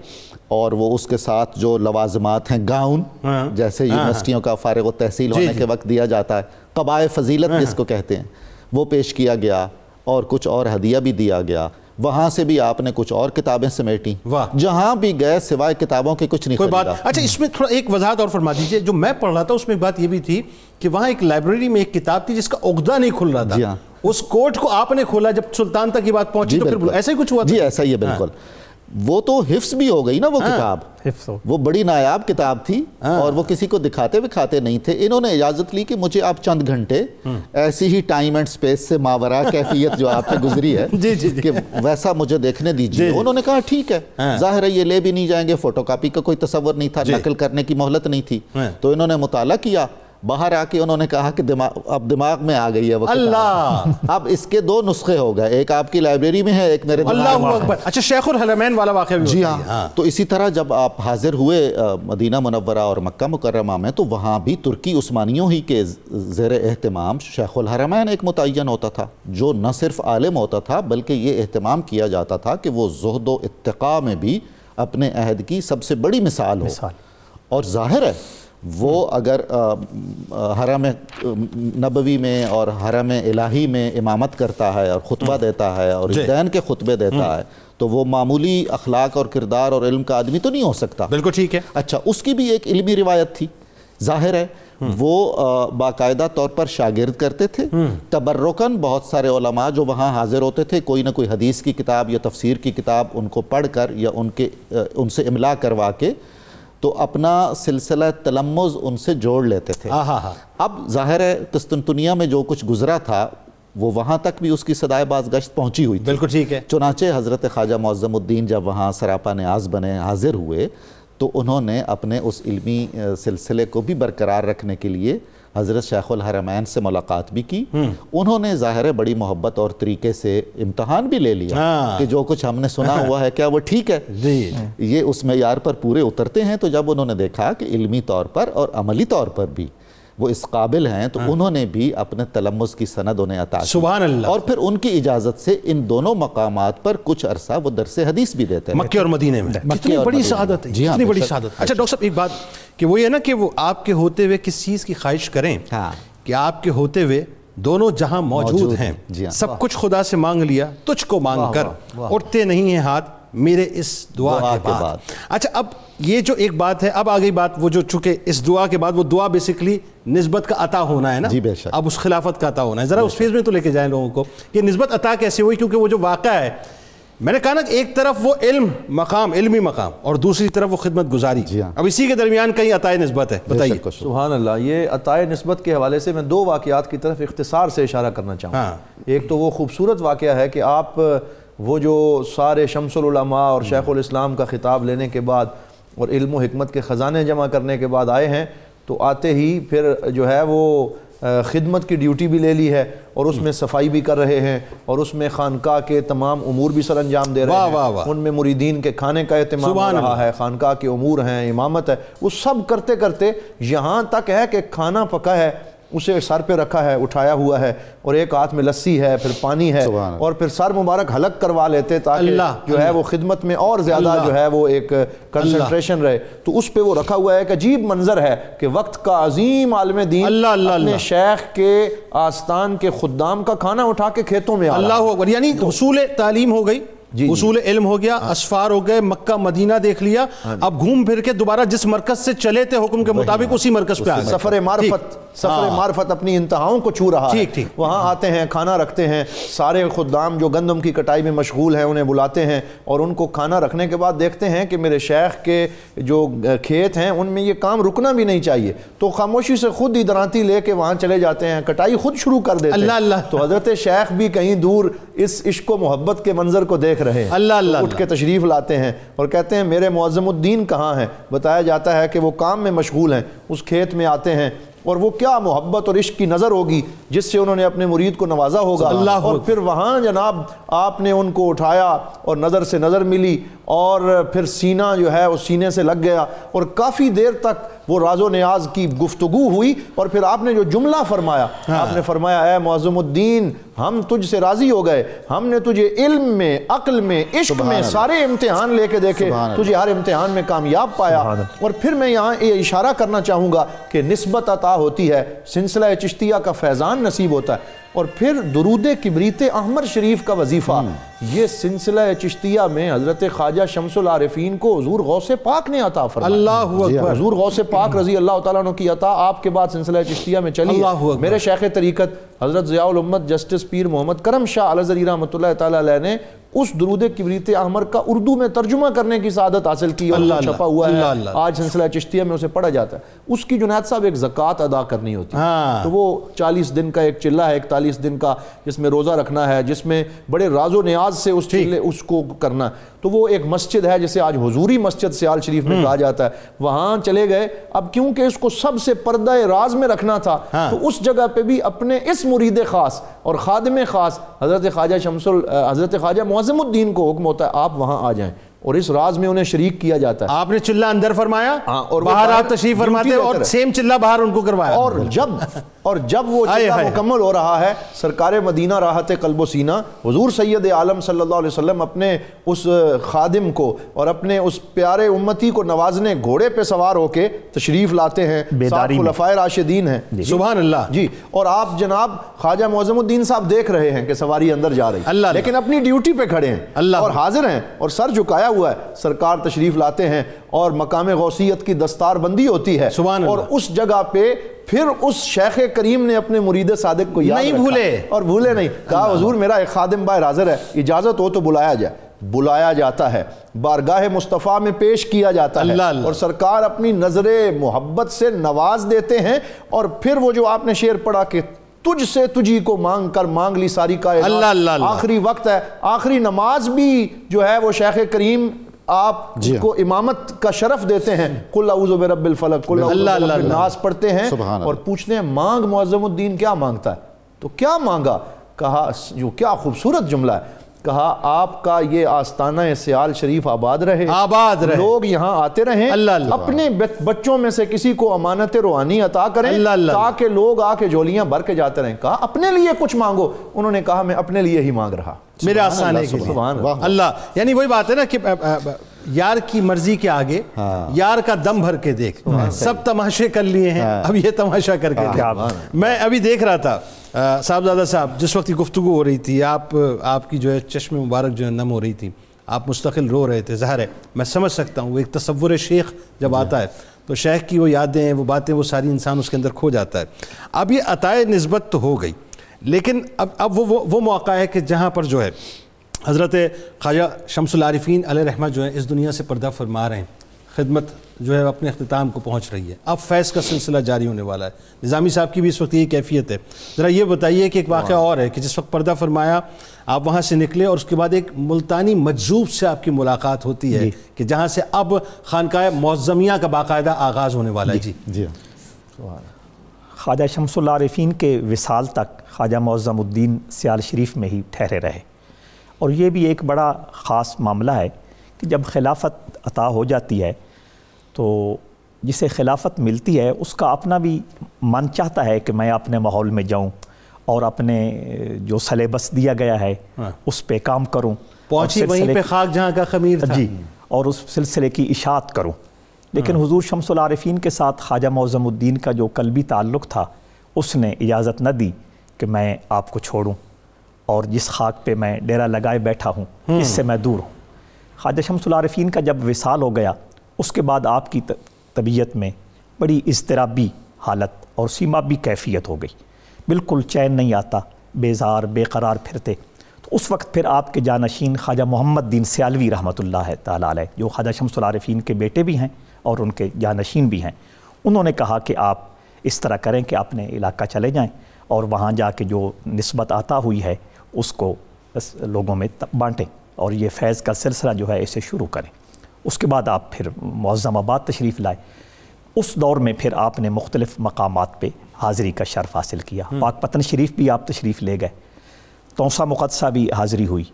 और वो उसके साथ जो लवाजमात हैं गाउन हाँ। जैसे यूनिवर्सिटियों हाँ, हाँ। का फ़ारग तहसील होने के वक्त दिया जाता है कबाए फजीलत हाँ। जिसको हाँ। कहते हैं वो पेश किया गया और कुछ और हदिया भी दिया गया वहां से भी आपने कुछ और किताबें समेटी जहाँ भी गए सिवाय किताबों के कुछ नहीं कोई बात अच्छा हम्म। इसमें थोड़ा एक वजाहत और फरमा दीजिए जो मैं पढ़ रहा था उसमें बात ये भी थी कि वहाँ एक लाइब्रेरी में एक किताब थी जिसका उगदा नहीं खुल रहा था हाँ। उस कोर्ट को आपने खोला जब सुल्तान तक की बात पहुंची तो फिर ऐसा ही कुछ हुआ जी ऐसा ही है बिल्कुल हाँ। वो तो हिफ्स भी हो गई ना वो हाँ, किताब वो बड़ी नायाब किताब थी और वो किसी को दिखाते विखाते नहीं थे इन्होंने इजाज़त ली कि मुझे आप चंद घंटे हम्म। ऐसी ही टाइम एंड स्पेस से मावरा कैफियत जो आप गुजरी है जी, जी, जी, कि वैसा मुझे देखने दीजिए उन्होंने कहा ठीक है जाहिर है ये ले भी नहीं जाएंगे फोटो कापी का कोई तस्वर नहीं था नकल करने की मोहलत नहीं थी तो इन्होंने मुताला किया बाहर आके उन्होंने कहा कि दिमाग अब दिमाग में आ गई है अल्लाह अब इसके दो नुस्खे हो गए एक आपकी लाइब्रेरी में है एक मेरे अल्लाह अच्छा शेखुल हलमैन वाला वाक्य जी हाँ, तो इसी तरह जब आप हाजिर हुए मदीना मुनवरा और मक्का मुकरमा में तो वहाँ भी तुर्की उस्मानियों ही के जेर अहतमाम शेखुल हरमैन एक मुतन होता था जो न सिर्फ आलम होता था बल्कि ये अहतमाम किया जाता था कि वो जहद इतका में भी अपने अहद की सबसे बड़ी मिसाल हो और जाहिर है वो अगर हरम नबवी में और हरम इलाही में इमामत करता है और खुतबा हम्म। देता है और जैन के खुतबे देता हम्म। है तो वो मामूली अखलाक और किरदार और इल्म का आदमी तो नहीं हो सकता बिल्कुल ठीक है अच्छा उसकी भी एक इल्मी रिवायत थी जाहिर है हम्म। वो बाकायदा तौर पर शागिर्द करते थे तबर्रकन बहुत सारे ओलमा जो वहाँ हाजिर होते थे कोई ना कोई हदीस की किताब या तफसीर की किताब उनको पढ़ कर या उनके उनसे इमला करवा के तो अपना सिलसिला तलम्मज़ उनसे जोड़ लेते थे हाँ, हाँ, हाँ। अब जाहिर है कस्तनतुनिया में जो कुछ गुजरा था वो वहाँ तक भी उसकी सदाए बाजगश्त पहुँची हुई बिल्कुल ठीक है चुनाचे हज़रत ख्वाजा मौज़मुद्दीन जब वहाँ सरापा न्याज बने हाजिर हुए तो उन्होंने अपने उस इलमी सिलसिले को भी बरकरार रखने के लिए हज़रत शेख उहरमैन से मुलाकात भी की उन्होंने ज़ाहिर बड़ी मोहब्बत और तरीके से इम्तहान भी ले लिया हाँ। कि जो कुछ हमने सुना हाँ। हुआ है क्या वो ठीक है जी ये उस मैार पर पूरे उतरते हैं तो जब उन्होंने देखा कि इलमी तौर पर और अमली तौर पर भी वो इस काबिल हैं तो हाँ। उन्होंने भी अपने तलम्मस की सनद उन्हें अता सुबह और फिर उनकी इजाज़त से इन दोनों मकाम पर कुछ अरसा वो दरस हदीस भी देते हैं मक्के और मदीने में कितनी बड़ी शहादत है जी हाँ, कितनी बड़ी शहादत अच्छा डॉक्टर साहब एक बात कि वो ये ना कि वो आपके होते हुए किस चीज़ की ख्वाहिश करें हाँ। कि आपके होते हुए दोनों जहां मौजूद हैं हाँ। सब कुछ खुदा से मांग लिया तुझको मांग कर उठते नहीं है हाथ मेरे इस दुआ, दुआ के, के बाद।, बाद अच्छा अब ये जो एक बात है अब आ गई बात वो जो चुके इस दुआ के बाद वो दुआ बेसिकली नस्बत का अता होना है ना जी बेशक अब उस खिलाफत का अता होना है ज़रा उस फेज़ में तो लेके जाए लोगों को कि नस्बत अता कैसे हुई क्योंकि वो जो वाक़ है मैंने कहा ना एक तरफ वो इल्म मकाम इल्मी मकाम और दूसरी तरफ वो खिदमत गुजारी जी हाँ। अब इसी के दरमियान कहीं अताए नस्बत है बताइए सुबहान अल्लाह ये अताए नस्बत के हवाले से मैं दो वाक़ात की तरफ इख्तिसार से इशारा करना चाहूँगा हाँ। एक तो वो खूबसूरत वाक़ है कि आप वो जो सारे शमसलमा और उम का ख़िताब लेने के बाद और इल्म हमत के ख़जाने जमा करने के बाद आए हैं तो आते ही फिर जो है वो ख़िदमत की ड्यूटी भी ले ली है और उसमें सफाई भी कर रहे हैं और उसमें खानका के तमाम अमूर भी सर अंजाम दे रहे हैं उनमें मुरीदीन के खाने का अहतमाम रहा है खानका के अमूर हैं इमामत है वो सब करते करते यहाँ तक है कि खाना पका है उसे सर पे रखा है उठाया हुआ है और एक हाथ में लस्सी है फिर पानी है और फिर सर मुबारक हलक करवा लेते ताकि जो है वो खिदमत में और ज़्यादा जो है वो एक कंसनट्रेशन रहे तो उस पे वो रखा हुआ है एक अजीब मंजर है कि वक्त का अजीम आलम दीन अपने शेख के आस्तान के खुदाम का खाना उठा के खेतों में अल्लाह यानी तो, तालीम हो गई उसूल इल्म हो गया हाँ। असफार हो गए मक्का मदीना देख लिया हाँ। अब घूम फिर के दोबारा जिस मरकज से चले थे हुक्म के मुताबिक उसी मरकज पे आ गए सफर मार्फत हाँ। सफर मार्फत अपनी इंतहाओं को छू रहा ठीक ठीक वहाँ आते हैं खाना रखते हैं सारे खुदाम जो गंदम की कटाई में मशगूल हैं उन्हें बुलाते हैं और उनको खाना रखने के बाद देखते हैं कि मेरे शेख के जो खेत हैं उनमें ये काम रुकना भी नहीं चाहिए तो खामोशी से खुद ही दराती ले वहां वहाँ चले जाते हैं कटाई खुद शुरू कर देते हैं तो हज़रत शेख भी कहीं दूर इस इश्को मोहब्बत के मंजर को देख रहे हैं अल्लाह तो अल्लाह उठ के तशरीफ़ लाते हैं और कहते हैं मेरे मौजमुद्दीन कहाँ हैं बताया जाता है कि वो काम में मशगूल हैं उस खेत में आते हैं और वो क्या मोहब्बत और इश्क की नज़र होगी जिससे उन्होंने अपने मुरीद को नवाजा होगा अल्लाह और फिर वहाँ जनाब आपने उनको उठाया और नज़र से नज़र मिली और फिर सीना जो है उस सीने से लग गया और काफ़ी देर तक वो राजो न्याज की गुफ्तु हुई और फिर आपने जो जुमला फरमाया हाँ। आपने फरमाया है हम हम तुझसे राजी हो गए हमने तुझे इल्म में अकल में इश्क में सारे इम्तिहान लेके देखे तुझे हर इम्तिहान में कामयाब पाया और फिर मैं यहाँ ये इशारा करना चाहूँगा कि नस्बत अता होती है सिलसिला चिश्तिया का फैज़ान नसीब होता है और फिर दरूद किबरीत अहमद शरीफ का वजीफ़ा हम्म। ये सिलसिला चिश्तिया में हज़रत ख्वाजा शमसुल आरफीन को हजूर गौस पाक ने अता अल्लाह हजूर हाँ, गौस पाक रजी अल्लाह तुम की अता आपके बाद सिलसिला चिश्तिया में चली मेरे शेख तरीकत हज़रत ज़ियाउलमत जस्टिस पीर मोहम्मद करम शाह अलजरी रहमत ने उस दरूद किबरीत अहमर का उर्दू में तर्जुमा करने की सदत हासिल की अल्लाह छपा हुआ अल्ला, है अल्ला, आज सिलसिला चिश्तिया में उसे पढ़ा जाता है उसकी जुनाद साहब एक जक़ात अदा करनी होती है हाँ। तो वो चालीस दिन का एक चिल्ला है इकतालीस दिन का जिसमें रोज़ा रखना है जिसमें बड़े राजो न्याज अंदाज से उस चिल्ले उसको करना तो वो एक मस्जिद है जिसे आज हजूरी मस्जिद सियाल शरीफ में हम्म। कहा जाता है वहां चले गए अब क्योंकि इसको सबसे पर्दा राज में रखना था हाँ। तो उस जगह पे भी अपने इस मुरीद खास और खादम खास हज़रत ख्वाजा शमसुल हज़रत ख्वाजा मोजमुद्दीन को हुक्म होता है आप वहां आ जाए और इस राज में उन्हें शरीक किया जाता है आपने चिल्ला अंदर फरमाया हाँ और बाहर आप तशरीफ फरमाते और सेम चिल्ला बाहर उनको करवाया और जब और जब वो चिल्ला मुकम्मल हो रहा है सरकार मदीना राहत कल्बो सीना हजूर सैद आलम सल्लल्लाहु अलैहि वसल्लम अपने उस खादिम को और अपने उस प्यारे उम्मती को नवाजने घोड़े पे सवार होके तशरीफ लाते हैं बेदारीफाय राशिदीन है सुबह अल्लाह जी और आप जनाब ख्वाजा मोजमुद्दीन साहब देख रहे हैं कि सवारी अंदर जा रही है लेकिन अपनी ड्यूटी पे खड़े हैं अल्लाह और हाजिर हैं और सर झुकाया हुआ है सरकार तशरीफ़ लाते हैं और मकाम गौसीत की दस्तार बंदी होती है और उस जगह पे फिर उस शेख करीम ने अपने मुरीद सादक को याद नहीं भूले और भूले नहीं कहा हजूर मेरा एक खादिम बाय राजर है इजाज़त हो तो बुलाया जाए बुलाया जाता है बारगाह मुस्तफ़ा में पेश किया जाता है अल्ला। और सरकार अपनी नजरे मोहब्बत से नवाज देते हैं और फिर वो जो आपने शेर पढ़ा कि तुझसे तुझी को मांग कर मांग ली सारी का अल्लाह अल्लाह आखिरी वक्त है आखिरी नमाज भी जो है वो शेख करीम आप को हाँ। इमामत का शरफ देते हैं नमाज पढ़ते हैं और पूछते हैं मांग मुआजमुद्दीन क्या मांगता है तो क्या मांगा कहा जो क्या खूबसूरत जुमला है कहा आपका ये आस्ताना सियाल शरीफ आबाद रहे आबाद रहे लोग यहाँ आते रहे अपने बच्चों में से किसी को अमानत रोहानी अता करें ताकि लोग आके झोलियां भर के जाते रहें कहा अपने लिए कुछ मांगो उन्होंने कहा मैं अपने लिए ही मांग रहा मेरे आसाने के लिए अल्लाह यानी वही बात है ना कि यार की मर्जी के आगे हाँ। यार का दम भर के देख हाँ, सब तमाशे कर लिए हैं हाँ। अब ये तमाशा करके हाँ। मैं अभी देख रहा था साहबजादा साहब जिस वक्त की गुफ्तु हो रही थी आप आपकी जो है चश्मे मुबारक जो है नम हो रही थी आप मुस्तकिल रो रहे थे ज़ाहिर है मैं समझ सकता हूँ वो एक तस्वुर शेख जब आता है तो शेख की वो यादें वो बातें वो सारी इंसान उसके अंदर खो जाता है अब ये अतए नस्बत तो हो गई लेकिन अब अब वो वो, वो मौका है कि जहाँ पर जो है हज़रत ख्वाजा शमसलारफीन रहमत जो है इस दुनिया से पर्दा फरमा रहे हैं खिदमत जो है अपने अख्ताम को पहुँच रही है अब फैज़ का सिलसिला जारी होने वाला है निज़ामी साहब की भी इस वक्त ये कैफियत है ज़रा ये बताइए कि एक वाक़ और है कि जिस वक्त पर्दा फरमाया आप वहाँ से निकले और उसके बाद एक मुल्तानी मजूब से आपकी मुलाकात होती है कि जहाँ से अब खानका मौजमिया का बाकायदा आगाज़ होने वाला है जी जी ख्वाजा शमसलारफीन के विसाल तक ख्वाजा मौज़मुद्दीन सियाल शरीफ में ही ठहरे रहे और ये भी एक बड़ा ख़ास मामला है कि जब खिलाफत अता हो जाती है तो जिसे खिलाफत मिलती है उसका अपना भी मन चाहता है कि मैं अपने माहौल में जाऊं और अपने जो सलेबस दिया गया है हाँ। उस पे काम करूं पहुंची वहीं पे खाक जहां का खमीर था जी और उस सिलसिले की इशात करूं लेकिन हाँ। हुजूर शमसुल आरिफीन के साथ ख्वाजा मौजमुद्दीन का जो भी ताल्लुक़ था उसने इजाज़त न दी कि मैं आपको छोड़ूँ और जिस खाक पे मैं डेरा लगाए बैठा हूँ हम्म। इससे मैं दूर हूँ ख्वाजा शमसुलारफ़ीन का जब विसाल हो गया उसके बाद आपकी तबीयत में बड़ी इसतराबी हालत और सीमा भी कैफियत हो गई बिल्कुल चैन नहीं आता बेजार बेकरार फिरते तो उस वक्त फिर आपके जानशीन ख्वाजा मोहम्मद दीन सयालवी रहमत ला जो ख्वाजा शमसुलारफ़ीन के बेटे भी हैं और उनके जानशीन भी हैं उन्होंने कहा कि आप इस तरह करें कि अपने इलाका चले जाएँ और वहाँ जा के जो नस्बत आता हुई है उसको लोगों में बांटें और ये फैज़ का सिलसिला जो है इसे शुरू करें उसके बाद आप फिर मौज़माबाद तशरीफ़ लाए उस दौर में फिर आपने मुख्तलिफ़ मकाम पर हाज़िरी का शर्फ हासिल किया हम्म। पाक पतन शरीफ भी आप तशरीफ़ ले गए तोसा मुकदसा भी हाज़िरी हुई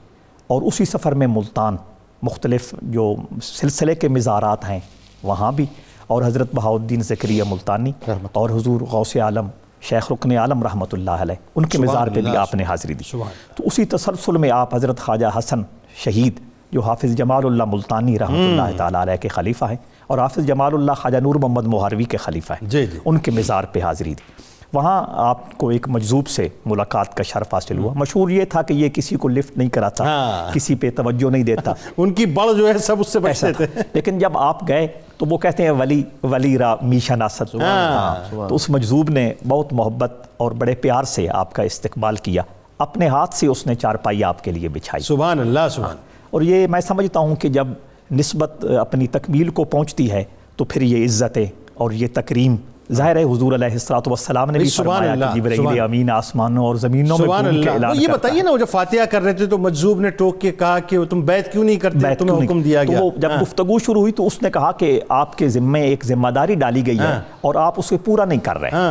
और उसी सफ़र में मुल्तान मुख्तलिफ जो सिलसिले के मज़ारात हैं वहाँ भी और हज़रत बहाउद्दीन ज़क्रिया मुल्तानी और हजूर गौसे आलम शेख रुकन आलम रहमत उनके मज़ार पर भी आपने हाज़िरी दी तो उसी तसलसल में आप हज़रत ख्वाजा हसन शहीद जो हाफिज़ जमाल मुल्तानी रहमत हम्म। के खलीफा हैं और हाफिज़ जमाल ख्वाजा नूर मोहम्मद मोहरवी के खलीफा हैं उनके मज़ार पर हाज़िरी दी वहाँ आपको एक मजजूब से मुलाकात का शर्फ हासिल हुआ हम्म। मशहूर ये था कि ये किसी को लिफ्ट नहीं कराता हाँ। किसी पे तवज्जो नहीं देता उनकी बड़ जो है सब उससे बचते थे लेकिन जब आप गए तो वो कहते हैं वली वली रा मीशा नासत हाँ। तो उस मजजूब ने बहुत मोहब्बत और बड़े प्यार से आपका इस्तकबाल किया अपने हाथ से उसने चारपाई आपके लिए बिछाई सुबह अल्लाह सुबह हाँ। और ये मैं समझता हूँ कि जब नस्बत अपनी तकमील को पहुँचती है तो फिर ये इज़्ज़तें और ये तकरीम जाहिर है हुजूर अलैहिस्सलाम ने भी फरमाया कि जिब्राइल अमीन आसमानों और ज़मीनों में घूम के ऐलान ये बताइए ना वो जब फातिहा कर रहे थे तो मजजूब ने टोक के कहा कि तुम बैत क्यों नहीं करते तुम्हें हुक्म दिया गया तो जब गुफ्तगू शुरू हुई तो उसने कहा कि आपके ज़िम्मे एक जिम्मेदारी डाली गई है और आप उसे पूरा नहीं कर रहे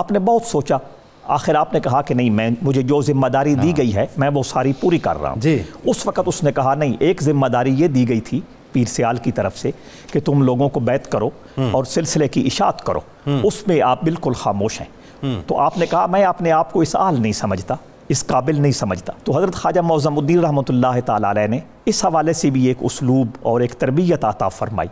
आपने बहुत सोचा आखिर आपने कहा कि नहीं मैं मुझे जो जिम्मेदारी दी गई है मैं वो सारी पूरी कर रहा हूँ उस वक़्त उसने कहा नहीं एक जिम्मेदारी ये दी गई थी पीर सियाल की तरफ से कि तुम लोगों को बैत करो हम्म। और सिलसिले की इशात करो हम्म। उसमें आप बिल्कुल खामोश हैं हम्म। तो आपने कहा मैं अपने आप को इस आल नहीं समझता इस काबिल नहीं समझता तो हज़रत ख्वाजा मौज़मुद्दीन रहमत ला ने इस हवाले से भी एक उसलूब और एक तरबियत आता फरमाई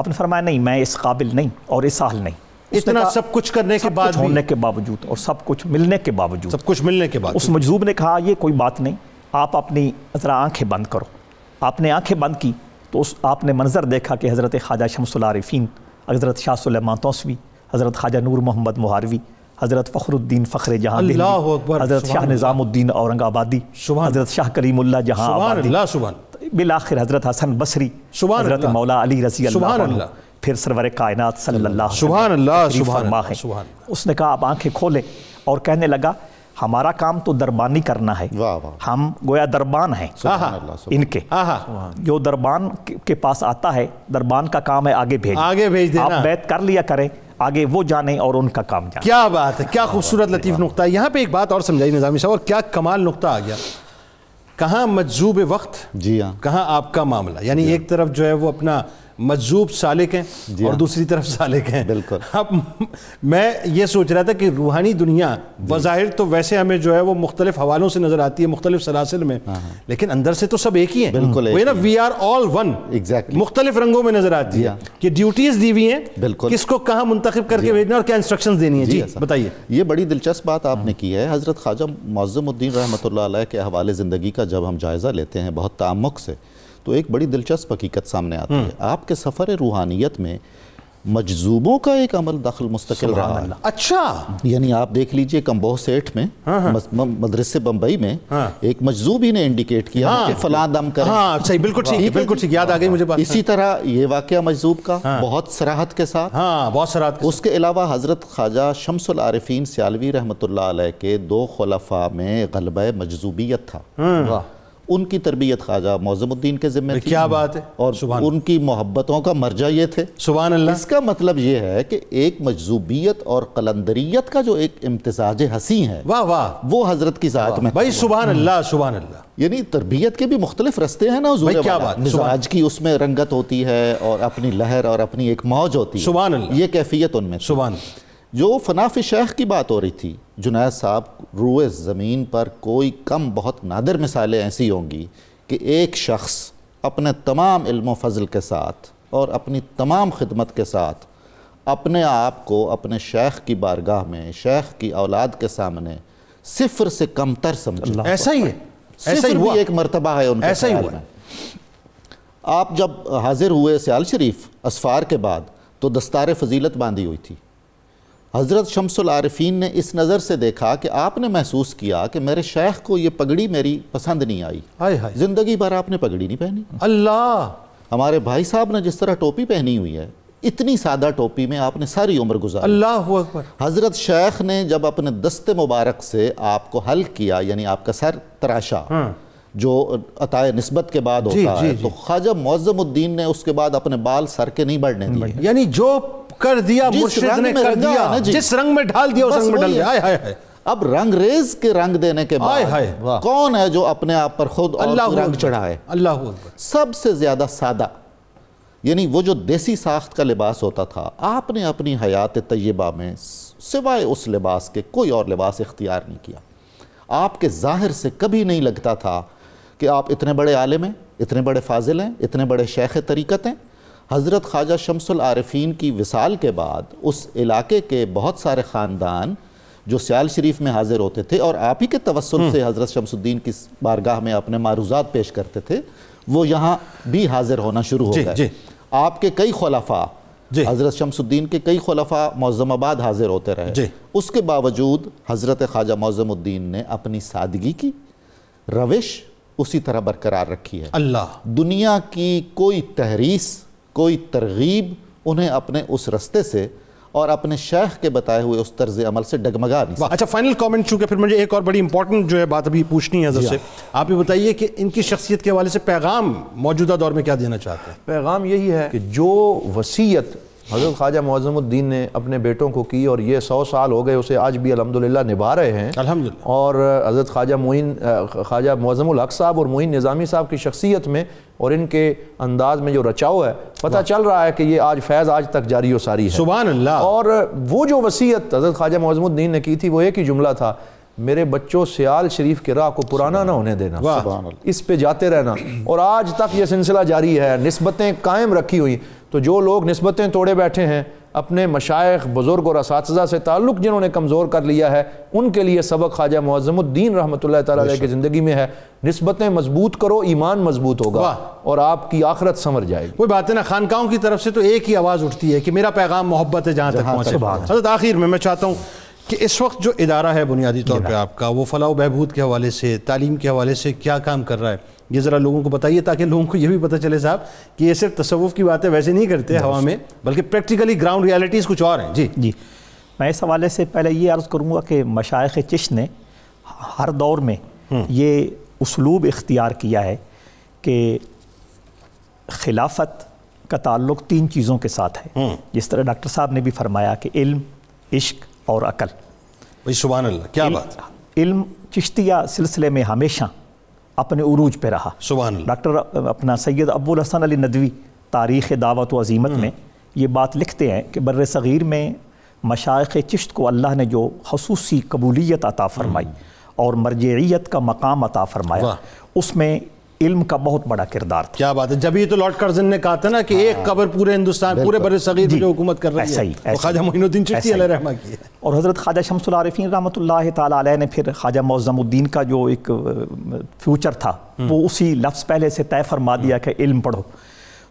आपने फरमाया नहीं मैं इस काबिल नहीं और इस आहल नहीं इतना सब कुछ करने सब के बाद होने के बावजूद और सब कुछ मिलने के बावजूद सब कुछ मिलने के बाद उस मजलूब ने कहा ये कोई बात नहीं आप अपनी ज़रा आंखें बंद करो आपने आंखें बंद की तो उस आपने मंज़र देखा कि हज़रत ख्वाजा शमसलारफीन हज़रत शाह सलमान तोसवी हज़रत ख्वाजा नूर मोहम्मद मुहारवी हज़रत फ़खरुद्दीन फ़खर जहाँ हज़रत शाह निज़ामुद्दीन औरंगाबादी हज़रत शाह करीमुल्ला जहाँ बिल आखिर हज़रत हसन बसरी हज़रत मौला अली रसी फिर सरवर कायनात सल्ला उसने कहा आप आँखें खोलें और कहने लगा हमारा काम तो दरबानी करना है वाँ वाँ। हम गोया दरबान हैं इनके जो दरबान के पास आता है दरबान का काम है आगे भेज आगे भेज देना आप बैत कर लिया करें आगे वो जाने और उनका काम जाने क्या बात है क्या खूबसूरत लतीफ़ नुकता यहाँ पे एक बात और समझाई निज़ामी साहब और क्या कमाल नुकता आ गया कहाँ मजजूब वक्त जी हाँ कहाँ आपका मामला यानी हाँ। एक तरफ जो है वो अपना मजजूब सालिक हैं हाँ। और दूसरी तरफ सालिक हैं बिल्कुल अब मैं ये सोच रहा था कि रूहानी दुनिया बज़ाहिर तो वैसे हमें जो है वो मुख्तलिफ हवालों से नज़र आती है मुख्तलिफ सलासिल में हाँ, हाँ। लेकिन अंदर से तो सब एक ही है बिल्कुल वही ना we are all one exact मुख्तलिफ रंगों में नज़र आती है कि ड्यूटीज़ दी हुई हैं बिल्कुल किसको कहाँ मुंतखब करके भेजना और क्या इंस्ट्रक्शन देनी है जी बताइए ये बड़ी दिलचस्प बात आपने की है हज़रत ख्वाजा मौजमुद्दीन रहमत के हवाले ज़िंदगी का जब हम जायज़ा लेते हैं बहुत तामुक से तो एक बड़ी दिलचस्प हकीकत सामने आती हम्म। है आपके सफ़र रूहानियत में मजजूबों का एक अमल दखल मुस्तकिल रहा है अच्छा यानी आप देख लीजिए कम्बो सेठ में हाँ, हाँ। मदरसे बम्बई में हाँ। एक मजजूबी ने इंडिकेट किया हाँ। कि फला दम कर हाँ, सही बिल्कुल ठीक बिल्कुल ठीक याद आ गई मुझे बात इसी तरह ये वाक़ मजजूब का हाँ। बहुत सराहत के साथ हाँ, बहुत सराहत उसके अलावा हज़रत ख्वाजा शमसुल आरिफीन सियालवी रहमत के दो खलफा में गलबा मजजूबियत था हम्म। उनकी तरबियत ख्वाजा मोजमुद्दीन के ज़िम्मे क्या बात है और उनकी मोहब्बतों का मर्जा ये थे इसका मतलब ये है कि एक मजजूबियत और कलंदरीत का जो एक इम्तजाज हसी है वाह वाह वो हज़रत की साथ में भाई सुबह अल्लाह सुबह अल्लाह यानी तरबियत के भी मुख्तलिफ रस्ते हैं ना भाई क्या बात मिजाज की उसमें रंगत होती है और अपनी लहर और अपनी एक मौज होती है सुबह ये कैफियत उनमें सुबह जो फनाफ शेख की बात हो रही थी जुनैद साहब रूए ज़मीन पर कोई कम बहुत नादिर मिसालें ऐसी होंगी कि एक शख्स अपने तमाम इल्म फजल के साथ और अपनी तमाम खिदमत के साथ अपने आप को अपने शेख की बारगाह में शेख की औलाद के सामने सिफर से कमतर समझ ऐसा ही है ऐसा ही हुआ एक मरतबा है उनका ऐसा ही हुआ आप जब हाजिर हुए सियाल शरीफ असफार के बाद तो दस्तार फजीलत बांधी हुई थी हज़रत शमसुल आरफीन ने इस नज़र से देखा कि आपने महसूस किया कि मेरे शेख को ये पगड़ी मेरी पसंद नहीं आई हाय हाय ज़िंदगी भर आपने पगड़ी नहीं पहनी अल्लाह हमारे भाई साहब ने जिस तरह टोपी पहनी हुई है इतनी सादा टोपी में आपने सारी उम्र गुजारी अल्लाह अकबर हज़रत शेख ने जब अपने दस्ते मुबारक से आपको हल किया यानी आपका सर तराशा हाँ। जो अताए नस्बत के बाद होता जी, है जी, तो ख्वाजा मुआजमुद्दीन ने उसके बाद अपने बाल सर के नहीं बढ़ने दिए यानी जो कर दिया मुर्शिद ने कर दिया जिस रंग में ढाल दिया उस रंग में ढल गया हाय हाय अब रंगरेज के रंग देने के बाद हाय कौन है जो अपने आप पर खुद अल्लाह रंग चढ़ाए अल्लाह सबसे ज्यादा सादा यानी वो जो देसी साख्त का लिबास होता था आपने अपनी हयात तय्यबा में सिवाय उस लिबास के कोई और लिबास इख्तियार नहीं किया आपके ज़ाहिर से कभी नहीं लगता था कि आप इतने बड़े आलिम हैं इतने बड़े फाजिल हैं इतने बड़े शेख तरीक़त हैं हज़रत ख्वाजा शमसुल आरफीन की विसाल के बाद उस इलाके के बहुत सारे ख़ानदान जो सियाल शरीफ में हाजिर होते थे और आप ही के तवसल हम्म। से हज़रत शमसुद्दीन की बारगाह में अपने मारूजात पेश करते थे वो यहाँ भी हाजिर होना शुरू हो गए आपके कई खलफा हज़रत शमसुद्दीन के कई खलफा मौजमाबाद हाजिर होते रहे उसके बावजूद हज़रत ख्वाजा मौजमुद्दीन ने अपनी सादगी की रविश उसी तरह बरकरार रखी है अल्लाह दुनिया की कोई तहरीस कोई तरगीब उन्हें अपने उस रस्ते से और अपने शेख के बताए हुए उस तर्ज अमल से डगमगा नहीं अच्छा फाइनल कमेंट चूँकि फिर मुझे एक और बड़ी इंपॉर्टेंट जो है बात अभी पूछनी है से हाँ। आप ये बताइए कि इनकी शख्सियत के हवाले से पैगाम मौजूदा दौर में क्या देना चाहते हैं पैगाम यही है कि जो वसीयत हजरत ख्वाजा मोज़मुद्दीन ने अपने बेटों को की और ये सौ साल हो गए उसे आज भी अलहमदिल्ला निभा रहे हैं और हजरत ख्वाजा मोइन ख्वाजा मुआजमुल हक साहब और मोइन निज़ामी साहब की शख्सियत में और इनके अंदाज में जो रचाव है पता चल रहा है कि ये आज फैज़ आज तक जारी व सारी है सुबह अल्लाह और वो जो वसीयत हजरत ख्वाजा मोज़मुद्दीन ने की थी वो एक ही जुमला था मेरे बच्चों सियाल शरीफ के राह को पुराना ना होने देना इस पे जाते रहना और आज तक ये सिलसिला जारी है नस्बतें कायम रखी हुई तो जो लोग नस्बतें तोड़े बैठे हैं अपने मशाइ बुज़ुर्ग और इस से ताल्लुक़ जिन्होंने कमज़ोर कर लिया है उनके लिए सबक ख्वाजा मुआज़मुद्दीन रहमत ला की ज़िंदगी में है नस्बतें मजबूत करो ईमान मजबूत होगा और आपकी आखरत समझ जाए कोई बात है ना खानकाओं की तरफ से तो एक ही आवाज़ उठती है कि मेरा पैगाम मोहब्बत है जहाँ तक हजरत आखिर में मैं चाहता हूँ कि इस वक्त जो इदारा है बुनियादी तौर पर आपका वो फलाह बहबूद के हवाले से तालीम के हवाले से क्या काम कर रहा है ये ज़रा लोगों को बताइए ताकि लोगों को ये भी पता चले साहब कि ये सिर्फ तसवुफ़ की बातें वैसे नहीं करते हवा में बल्कि प्रैक्टिकली ग्राउंड रियलिटीज़ कुछ और हैं जी जी मैं इस हवाले से पहले ये अर्ज़ करूँगा कि मशाइ चिश ने हर दौर में हम्म। ये उसलूब इख्तियार किया है कि खिलाफत का ताल्लुक तीन चीज़ों के साथ है हम्म। जिस तरह डॉक्टर साहब ने भी फरमाया कि इल्म इश्क और अकल सुबह क्या बात इल्म चिश्तिया सिलसिले में हमेशा अपने उरूज पे रहा सुबह डॉक्टर अपना सैयद अब्बुल हसन अली नदवी तारीख़ दावत व अजीमत में हम्म। ये बात लिखते हैं कि बर सग़ीर में मशाइ चिश्त को अल्लाह ने जो खसूसी कबूलीत अता फ़रमाई हम्म। और मरजियत का मकाम अता फ़रमाया उसमें इल्म का बहुत बड़ा किरदार था क्या बात है जब ये तो लॉर्ड कर्जन ने कहा था ना कि एक हाँ। कबर पूरे हिंदुस्तान पूरे बड़े सगीर की हुकूमत कर रही है और तो ख्वाजा मोइनुद्दीन चिश्ती अलैहि रहमा की है और हज़रत ख्वाजा शम्सुल आरिफीन रहमतुल्लाह तआला अलैह ने फिर ख्वाजा मौजमुद्दीन का जो एक फ्यूचर था हम्म। वो उसी लफ्ज़ पहले से तय फरमा हम्म। दिया कि इल्म पढ़ो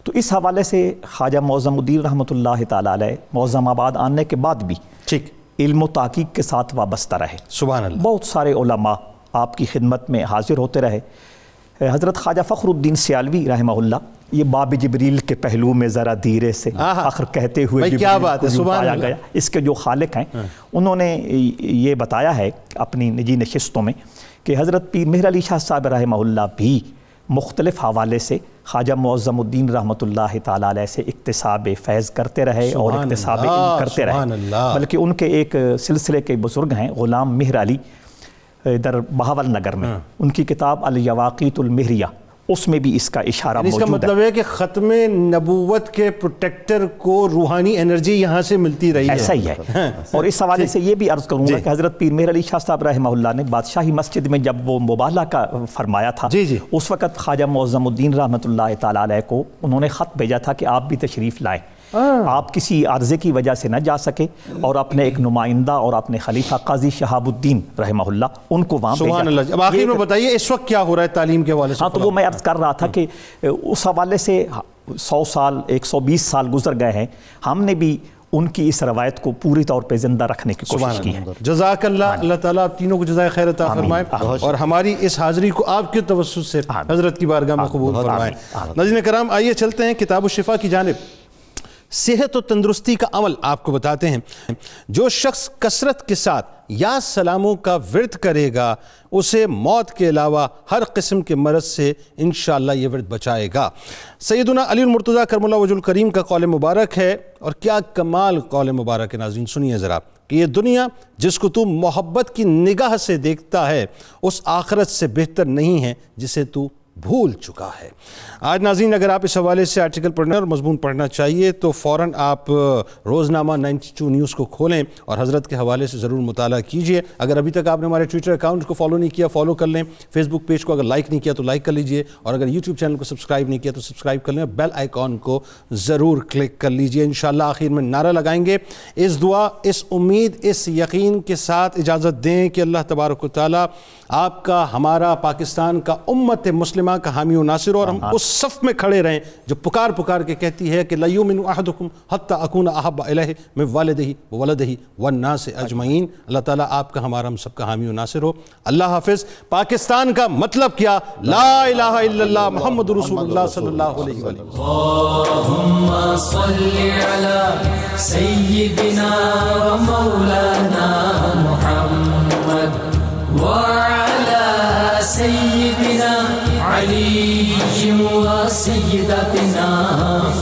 तो इस हवाले से ख्वाजा मौजमुद्दीन रहमतुल्लाह तआला रहमत मौजमाबाद आने के बाद भी ठीक इल्म तहकीक के साथ वाबस्ता रहे सुभान अल्लाह बहुत सारे उलमा आपकी खिदमत में हाजिर होते रहे हज़रत ख्वाजा फ़खरुद्दीन सियालवी रहमल्ला ये बाब जबरील के पहलू में ज़रा धीरे से आखिर कहते हुए क्या बात है सुबह गया इसके जो खालिक हैं उन्होंने ये बताया है अपनी निजी नशस्तों में कि हज़रत पीर मेहर अली शाह साहब रहमल्ला भी मुख्तलिफ हवाले से ख्वाजा मुआज़मुद्दीन रहमत ला से इकतसाब फैज़ करते रहे और इकतसाब करते रहे बल्कि उनके एक सिलसिले के बुज़ुर्ग हैं ग़ुलाम मेहर अली इधर बहावल नगर में हाँ। उनकी किताब अलवाकतुलमहरिया उसमें भी इसका इशारा इसका मतलब है, कि ख़त्म नबूवत के प्रोटेक्टर को रूहानी एनर्जी यहाँ से मिलती रही ऐसा है ही है हाँ। और इस हवाले से ये भी अर्ज़ करूँगा कि हज़रत पीर मेर अली शाह साहब ने बादशाही मस्जिद में जब वो मुबाला का फरमाया था जी जी उस वक़्त ख्वाजा मोजमुद्दीन रहमत को उन्होंने ख़त भेजा था कि आप भी तशरीफ़ लाएँ हाँ। आप किसी अर्जे की वजह से ना जा सके और अपने एक नुमाइंदा और अपने खलीफा काजी शहाबुद्दीन रहमहुल्ला उनको वहां अब आखिर में तो- बताइए इस वक्त क्या हो रहा है तालीम के हवाले से हाँ तो वो मैं अर्ज़ कर रहा था कि उस हवाले से सौ साल एक सौ बीस साल गुजर गए हैं हमने भी उनकी इस रवायत को पूरी तौर पर जिंदा रखने की कोशिश की है जजाक हाँ। अल्लाह ताला तीनों को जजाय खैर फरमाए और हमारी इस हाजिरी को आपके तवसुद से हजरत की बारगाह में कबूल फरमाए नजन कराम आइए चलते हैं किताब शिफा की जानब सेहत और तंदुरुस्ती का अमल आपको बताते हैं जो शख्स कसरत के साथ या सलामों का व्रत करेगा उसे मौत के अलावा हर किस्म के मरज से इन ये व्रत बचाएगा सैदुना अली मुर्तज़ा करमल्ला वजुल करीम का कौल मुबारक है और क्या कमाल कौल मुबारक है नाजीन सुनिए ज़रा कि ये दुनिया जिसको तू मोहब्बत की निगाह से देखता है उस आखरत से बेहतर नहीं है जिसे तू भूल चुका है आज नाजीन अगर आप इस हवाले से आर्टिकल पढ़ना और मजमून पढ़ना चाहिए तो फ़ौर आप रोज़नामा टू न्यूज़ को खोलें और हज़रत के हवाले से ज़रूर मुताल कीजिए अगर अभी तक आपने हमारे ट्विटर अकाउंट को फॉलो नहीं किया फॉलो कर लें फेसबुक पेज को अगर लाइक नहीं किया तो लाइक कर लीजिए और अगर यूट्यूब चैनल को सब्सक्राइब नहीं किया तो सब्सक्राइब कर लें बेल आइकॉन को ज़रूर क्लिक कर लीजिए इन आखिर में नारा लगाएंगे इस दुआ इस उम्मीद इस यकीन के साथ इजाज़त दें कि अल्लाह तबारक ताली आपका हमारा पाकिस्तान का उम्मत मुस्लिम का हामी नासिर और हम हाँ। उस सफ में खड़े रहें जो पुकार पुकार के कहती है कि लयुमिन अहदकुम हत्ता अकून अहब अलह में वालदही वलदही व ना से अजमैन अल्लाह ताली आपका हमारा हम सबका हामी नासिर हो अल्लाह हाफिज पाकिस्तान का मतलब क्या ला मोहम्मद रसूलुल्लाह सल्लल्लाहु अलैहि वसल्लम وعلى سيدنا علي وسيدتنا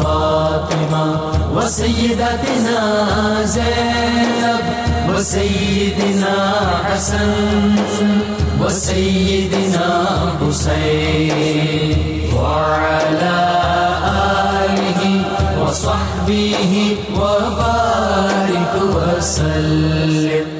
فاطمة وسيدتنا زينب وسيدنا حسن وسيدنا حسين وعلى آله وصحبه وبارك وسلم